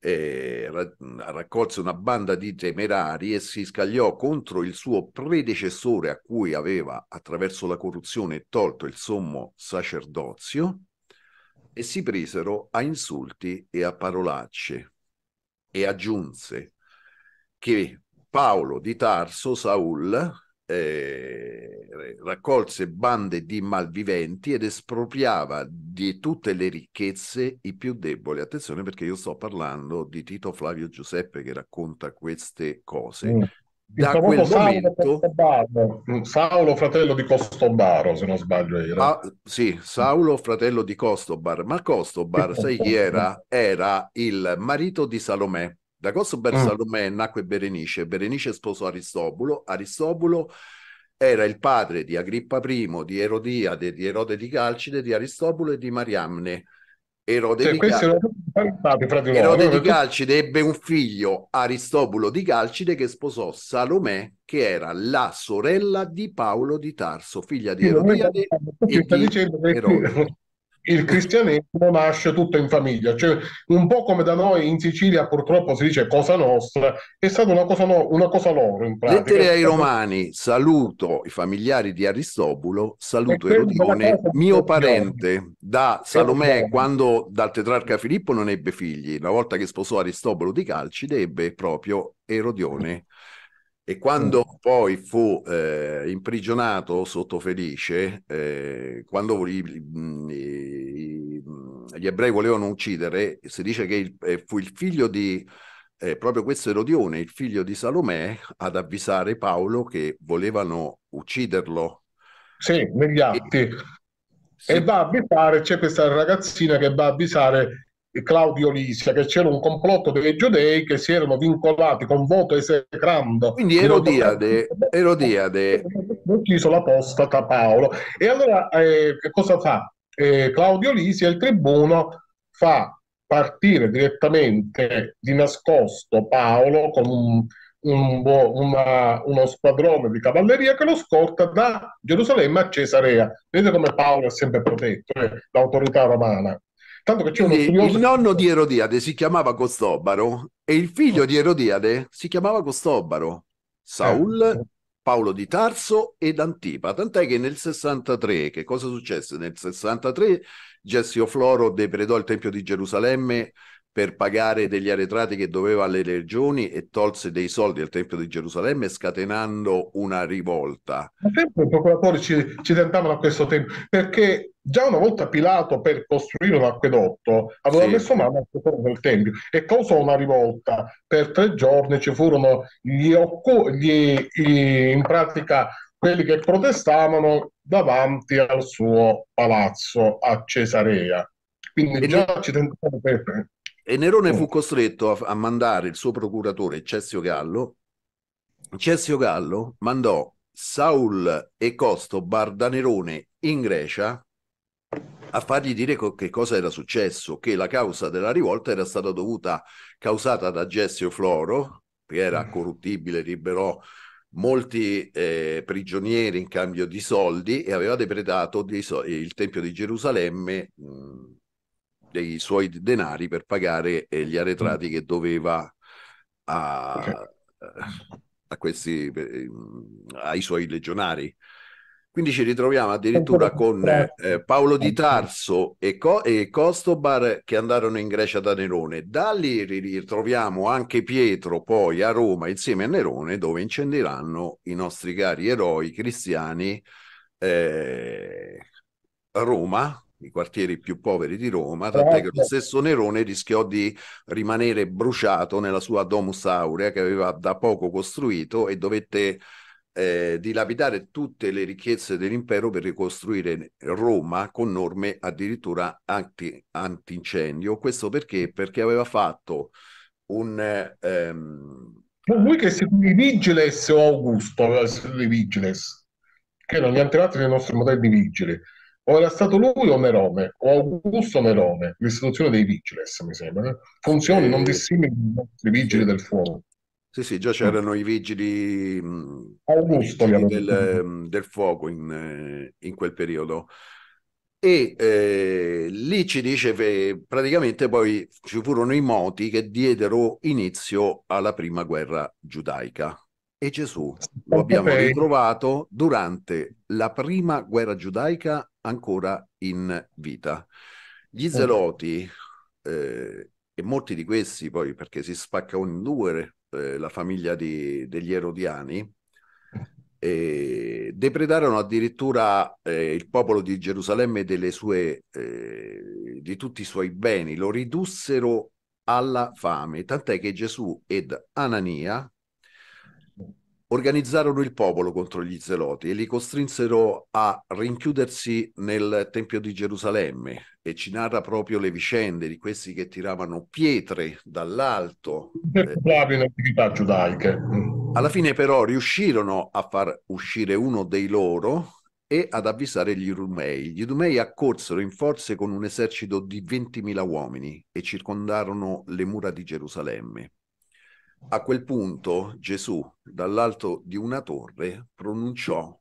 eh, raccolse una banda di temerari e si scagliò contro il suo predecessore a cui aveva attraverso la corruzione tolto il sommo sacerdozio e si presero a insulti e a parolacce e aggiunse che Paolo di Tarso, Saul, eh, raccolse bande di malviventi ed espropriava di tutte le ricchezze i più deboli. Attenzione perché io sto parlando di Tito Flavio Giuseppe che racconta queste cose. Mm. Da quel momento Saulo, mm, Saulo fratello di Costobaro, se non sbaglio era. Ah, sì, Saulo fratello di Costobar, ma Costobar, sai chi era? Era il marito di Salomè da Cosso Bersalomè ah. mm. nacque Berenice, Berenice sposò Aristobulo, Aristobulo era il padre di Agrippa I, di Erodiade, di Erode di Calcide, di Aristobulo e di Mariamne. Erode, cioè, di, Cal... Erode di Calcide ebbe un figlio, Aristobulo di Calcide, che sposò Salomè, che era la sorella di Paolo di Tarso, figlia di Erodiade e di Erode il cristianesimo nasce tutto in famiglia, cioè un po' come da noi in Sicilia purtroppo si dice cosa nostra, è stata una cosa, no, una cosa loro in pratica. Lettere ai Romani, saluto i familiari di Aristobulo, saluto Erodione, mio parente, da Salomè quando dal tetrarca Filippo non ebbe figli, una volta che sposò Aristobulo di Calcide ebbe proprio Erodione. E quando mm. poi fu eh, imprigionato sotto Felice, eh, quando gli, gli, gli, ebrei volevano uccidere, si dice che il, eh, fu il figlio di, eh, proprio questo Erodione, il figlio di Salomè, ad avvisare Paolo che volevano ucciderlo. Sì, negli atti. E, sì. e va a avvisare, c'è questa ragazzina che va a avvisare Claudio Lisia che c'era un complotto dei giudei che si erano vincolati con voto esecrando. Quindi Erodiade, Erodiade. ucciso la posta da Paolo. E allora eh, che cosa fa? Eh, Claudio Lisia, il tribuno, fa partire direttamente di nascosto Paolo con un, un, una, uno squadrone di cavalleria che lo scorta da Gerusalemme a Cesarea. Vedete come Paolo è sempre protetto, eh, l'autorità romana. Tanto che c'è uno studioso... Il nonno di Erodiade si chiamava Costobaro e il figlio ah. di Erodiade si chiamava Costobaro, Saul, eh. Paolo di Tarso ed Antipa. Tant'è che nel 63, che cosa successe? Nel 63 Gessio Floro depredò il Tempio di Gerusalemme per pagare degli arretrati che doveva alle regioni e tolse dei soldi al Tempio di Gerusalemme scatenando una rivolta. Ma sempre certo, i procuratori ci, ci tentavano a questo tempo, perché già una volta Pilato per costruire un acquedotto aveva sì. messo mano al tesoro del Tempio e causò una rivolta. Per tre giorni ci furono gli, gli, gli in pratica quelli che protestavano davanti al suo palazzo a Cesarea. Quindi e già ci tentavano per e Nerone eh. fu costretto a, a mandare il suo procuratore Cessio Gallo. Cessio Gallo mandò Saul e Costo Bardanerone in Grecia a fargli dire co- che cosa era successo, che la causa della rivolta era stata dovuta, causata da Gessio Floro, che era mm. corruttibile, liberò molti eh, prigionieri in cambio di soldi e aveva depredato so- il Tempio di Gerusalemme mh, mm, dei suoi denari per pagare eh, gli arretrati mm. che doveva a, a questi, eh, ai suoi legionari. Quindi ci ritroviamo addirittura con eh, Paolo di Tarso e, Co- e, Costobar che andarono in Grecia da Nerone. Da lì ritroviamo anche Pietro poi a Roma insieme a Nerone dove incendiranno i nostri cari eroi cristiani eh, Roma i quartieri più poveri di Roma, tant'è che lo certo. stesso Nerone rischiò di rimanere bruciato nella sua Domus Aurea che aveva da poco costruito e dovette eh, dilapidare tutte le ricchezze dell'impero per ricostruire Roma con norme addirittura anti, antincendio. Questo perché? Perché aveva fatto un... Ehm... Lui che seguì i Vigiles o Augusto aveva seguito Vigiles, che erano gli antenati del nostro modello di Vigile o era stato lui o Merome, o Augusto Merome, l'istituzione dei Vigiles, mi sembra, eh? funzioni non dissimili dai vigili del fuoco. Sì, sì, già c'erano i vigili, mm, Augusto, i vigili del, mm, del, fuoco in, eh, in, quel periodo. E eh, lì ci dice che praticamente poi ci furono i moti che diedero inizio alla prima guerra giudaica e Gesù lo abbiamo ritrovato durante la prima guerra giudaica ancora in vita. Gli zeloti, eh, e molti di questi poi perché si spacca in due eh, la famiglia di, degli erodiani, eh, depredarono addirittura eh, il popolo di Gerusalemme sue, eh, di tutti i suoi beni, lo ridussero alla fame, tant'è che Gesù ed Anania, organizzarono il popolo contro gli zeloti e li costrinsero a rinchiudersi nel Tempio di Gerusalemme e ci narra proprio le vicende di questi che tiravano pietre dall'alto. Eh, le attività giudaiche. Alla fine però riuscirono a far uscire uno dei loro e ad avvisare gli Idumei. Gli Idumei accorsero in forze con un esercito di 20.000 uomini e circondarono le mura di Gerusalemme. A quel punto Gesù, dall'alto di una torre, pronunciò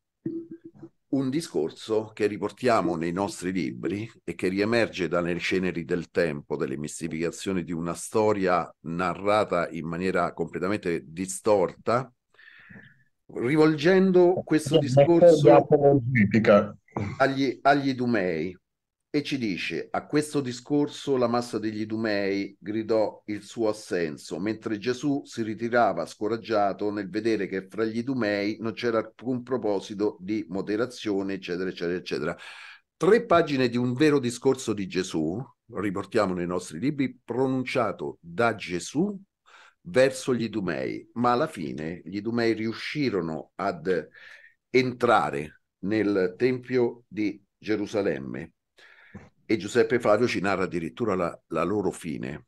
un discorso che riportiamo nei nostri libri e che riemerge dalle ceneri del tempo, delle mistificazioni di una storia narrata in maniera completamente distorta, rivolgendo questo discorso agli, agli Idumei e ci dice a questo discorso la massa degli Idumei gridò il suo assenso, mentre Gesù si ritirava scoraggiato nel vedere che fra gli Idumei non c'era alcun proposito di moderazione, eccetera, eccetera, eccetera. Tre pagine di un vero discorso di Gesù, riportiamo nei nostri libri, pronunciato da Gesù verso gli Idumei, ma alla fine gli Idumei riuscirono ad entrare nel Tempio di Gerusalemme e Giuseppe Flavio ci narra addirittura la, la loro fine.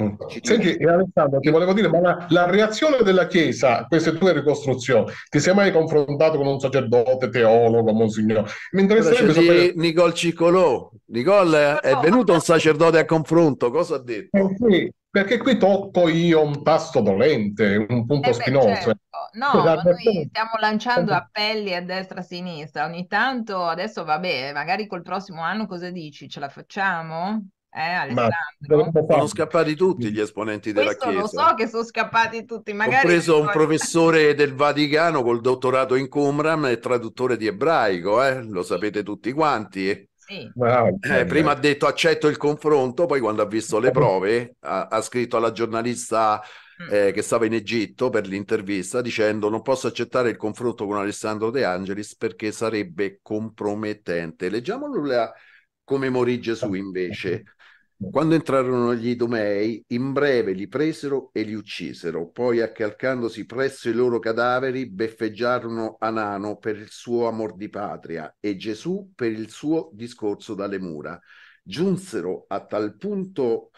Mm. Senti eh, Alessandro, ti volevo dire, ma la, la, reazione della Chiesa a queste tue ricostruzioni, ti sei mai confrontato con un sacerdote, teologo, monsignore? Mi interesserebbe sapere... Nicole Ciccolò, Nicole è venuto un sacerdote a confronto, cosa ha detto? Eh sì, perché qui tocco io un tasto dolente, un punto eh beh, spinoso. Certo. No, esatto. noi stiamo lanciando appelli a destra e a sinistra. Ogni tanto, adesso va bene, magari col prossimo anno cosa dici? Ce la facciamo? Eh, Alessandro? sono scappati tutti gli esponenti della Questo Chiesa. Lo so che sono scappati tutti. Magari Ho preso un professore del Vaticano col dottorato in Qumran e traduttore di ebraico, eh? lo sapete tutti quanti eh, prima ha detto accetto il confronto, poi quando ha visto le prove ha, ha scritto alla giornalista mm. eh, che stava in Egitto per l'intervista dicendo non posso accettare il confronto con Alessandro De Angelis perché sarebbe compromettente. Leggiamolo come morì Gesù invece. Quando entrarono gli Idumei, in breve li presero e li uccisero, poi accalcandosi presso i loro cadaveri beffeggiarono Anano per il suo amor di patria e Gesù per il suo discorso dalle mura. Giunsero a tal punto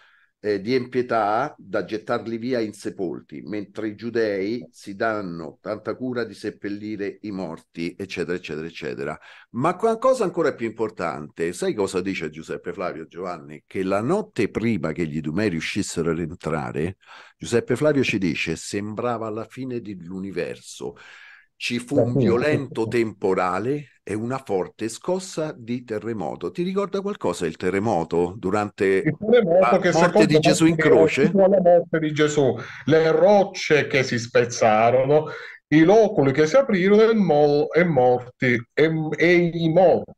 eh, di impietà da gettarli via insepolti, mentre i giudei si danno tanta cura di seppellire i morti, eccetera, eccetera, eccetera. Ma qualcosa ancora più importante, sai cosa dice Giuseppe Flavio Giovanni? Che la notte prima che gli Idumei riuscissero ad entrare, Giuseppe Flavio ci dice, sembrava la fine dell'universo. Ci fu un violento temporale e una forte scossa di terremoto. Ti ricorda qualcosa il terremoto durante il terremoto la morte di Gesù in croce? La morte di Gesù, le rocce che si spezzarono, i loculi che si aprirono e, mo- e morti e, e i morti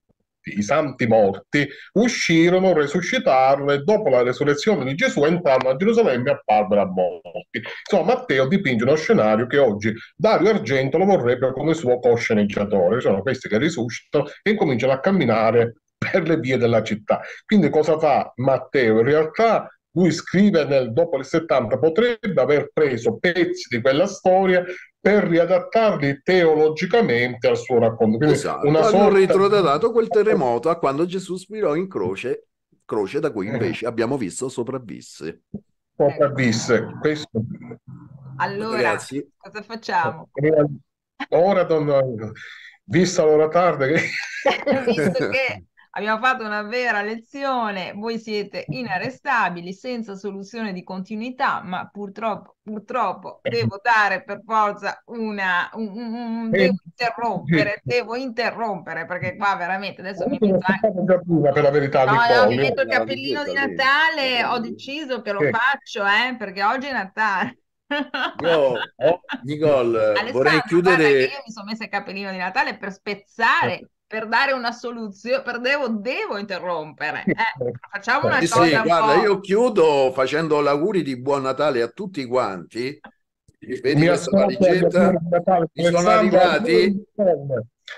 morti, i santi morti, uscirono, resuscitarono e dopo la resurrezione di Gesù entrarono a Gerusalemme e apparvero a morti. Insomma, Matteo dipinge uno scenario che oggi Dario Argento lo vorrebbe come suo cosceneggiatore, sono questi che risuscitano e cominciano a camminare per le vie della città. Quindi cosa fa Matteo? In realtà lui scrive nel dopo il 70 potrebbe aver preso pezzi di quella storia per riadattarli teologicamente al suo racconto. Quindi esatto, una sorta... hanno quel terremoto a quando Gesù spirò in croce, croce da cui invece abbiamo visto sopravvisse. Sopravvisse, questo... Allora, Ragazzi. cosa facciamo? Ora, donna, vista l'ora tarda che... (laughs) Visto che Abbiamo fatto una vera lezione, voi siete inarrestabili, senza soluzione di continuità, ma purtroppo, purtroppo eh. devo dare per forza una... Un, un, un, eh. devo interrompere, devo interrompere, perché qua veramente adesso mi metto anche... Per la verità, no, no, mi metto il cappellino di Natale, ho deciso che lo faccio, eh, perché oggi è Natale. Io, (laughs) oh, Nicole, vorrei chiudere... Io mi sono messa il capellino di Natale per spezzare certo per dare una soluzione, per devo, devo interrompere. Eh, (laughs) facciamo eh, una sì, cosa. Sì, guarda, po'... io chiudo facendo l'auguri di Buon Natale a tutti quanti. Vedi Mi questa valigetta? Mi sono arrivati.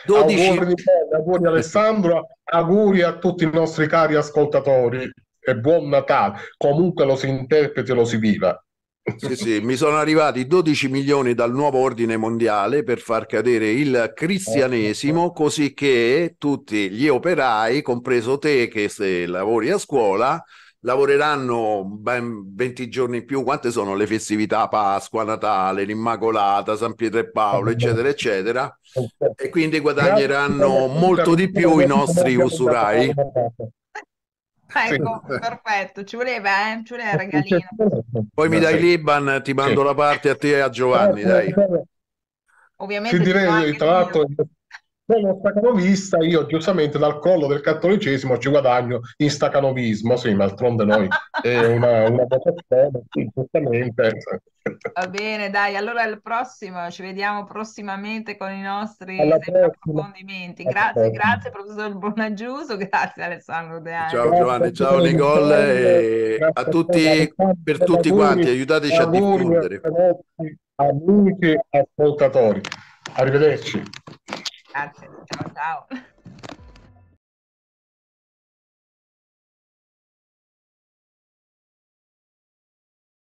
12... Auguri, auguri Alessandro, auguri a tutti i nostri cari ascoltatori e buon Natale, comunque lo si interpreti e lo si viva. Sì, sì, mi sono arrivati 12 milioni dal nuovo ordine mondiale per far cadere il cristianesimo, così che tutti gli operai, compreso te che se lavori a scuola, lavoreranno ben 20 giorni in più. Quante sono le festività? Pasqua, Natale, l'Immacolata, San Pietro e Paolo, eccetera, eccetera. E quindi guadagneranno molto di più i nostri usurai. Ecco, perfetto, ci voleva, eh? ci voleva regalino. Poi mi dai l'Iban, ti mando sì. la parte a te e a Giovanni, eh, dai. Eh, eh. Ovviamente Ti direi, tra l'altro, come lo stacanovista, io giustamente dal collo del cattolicesimo ci guadagno in stacanovismo, sì, ma altronde noi (laughs) è una, una vocazione, sì, giustamente. Va bene, dai, allora al prossimo, ci vediamo prossimamente con i nostri approfondimenti. Grazie, grazie professor Bonaggiuso, (laughs) grazie Alessandro De Angelo. Ciao Giovanni, ciao Nicole e a tutti, per tutti quanti, aiutateci a diffondere. Amici ascoltatori, arrivederci. That's it. out.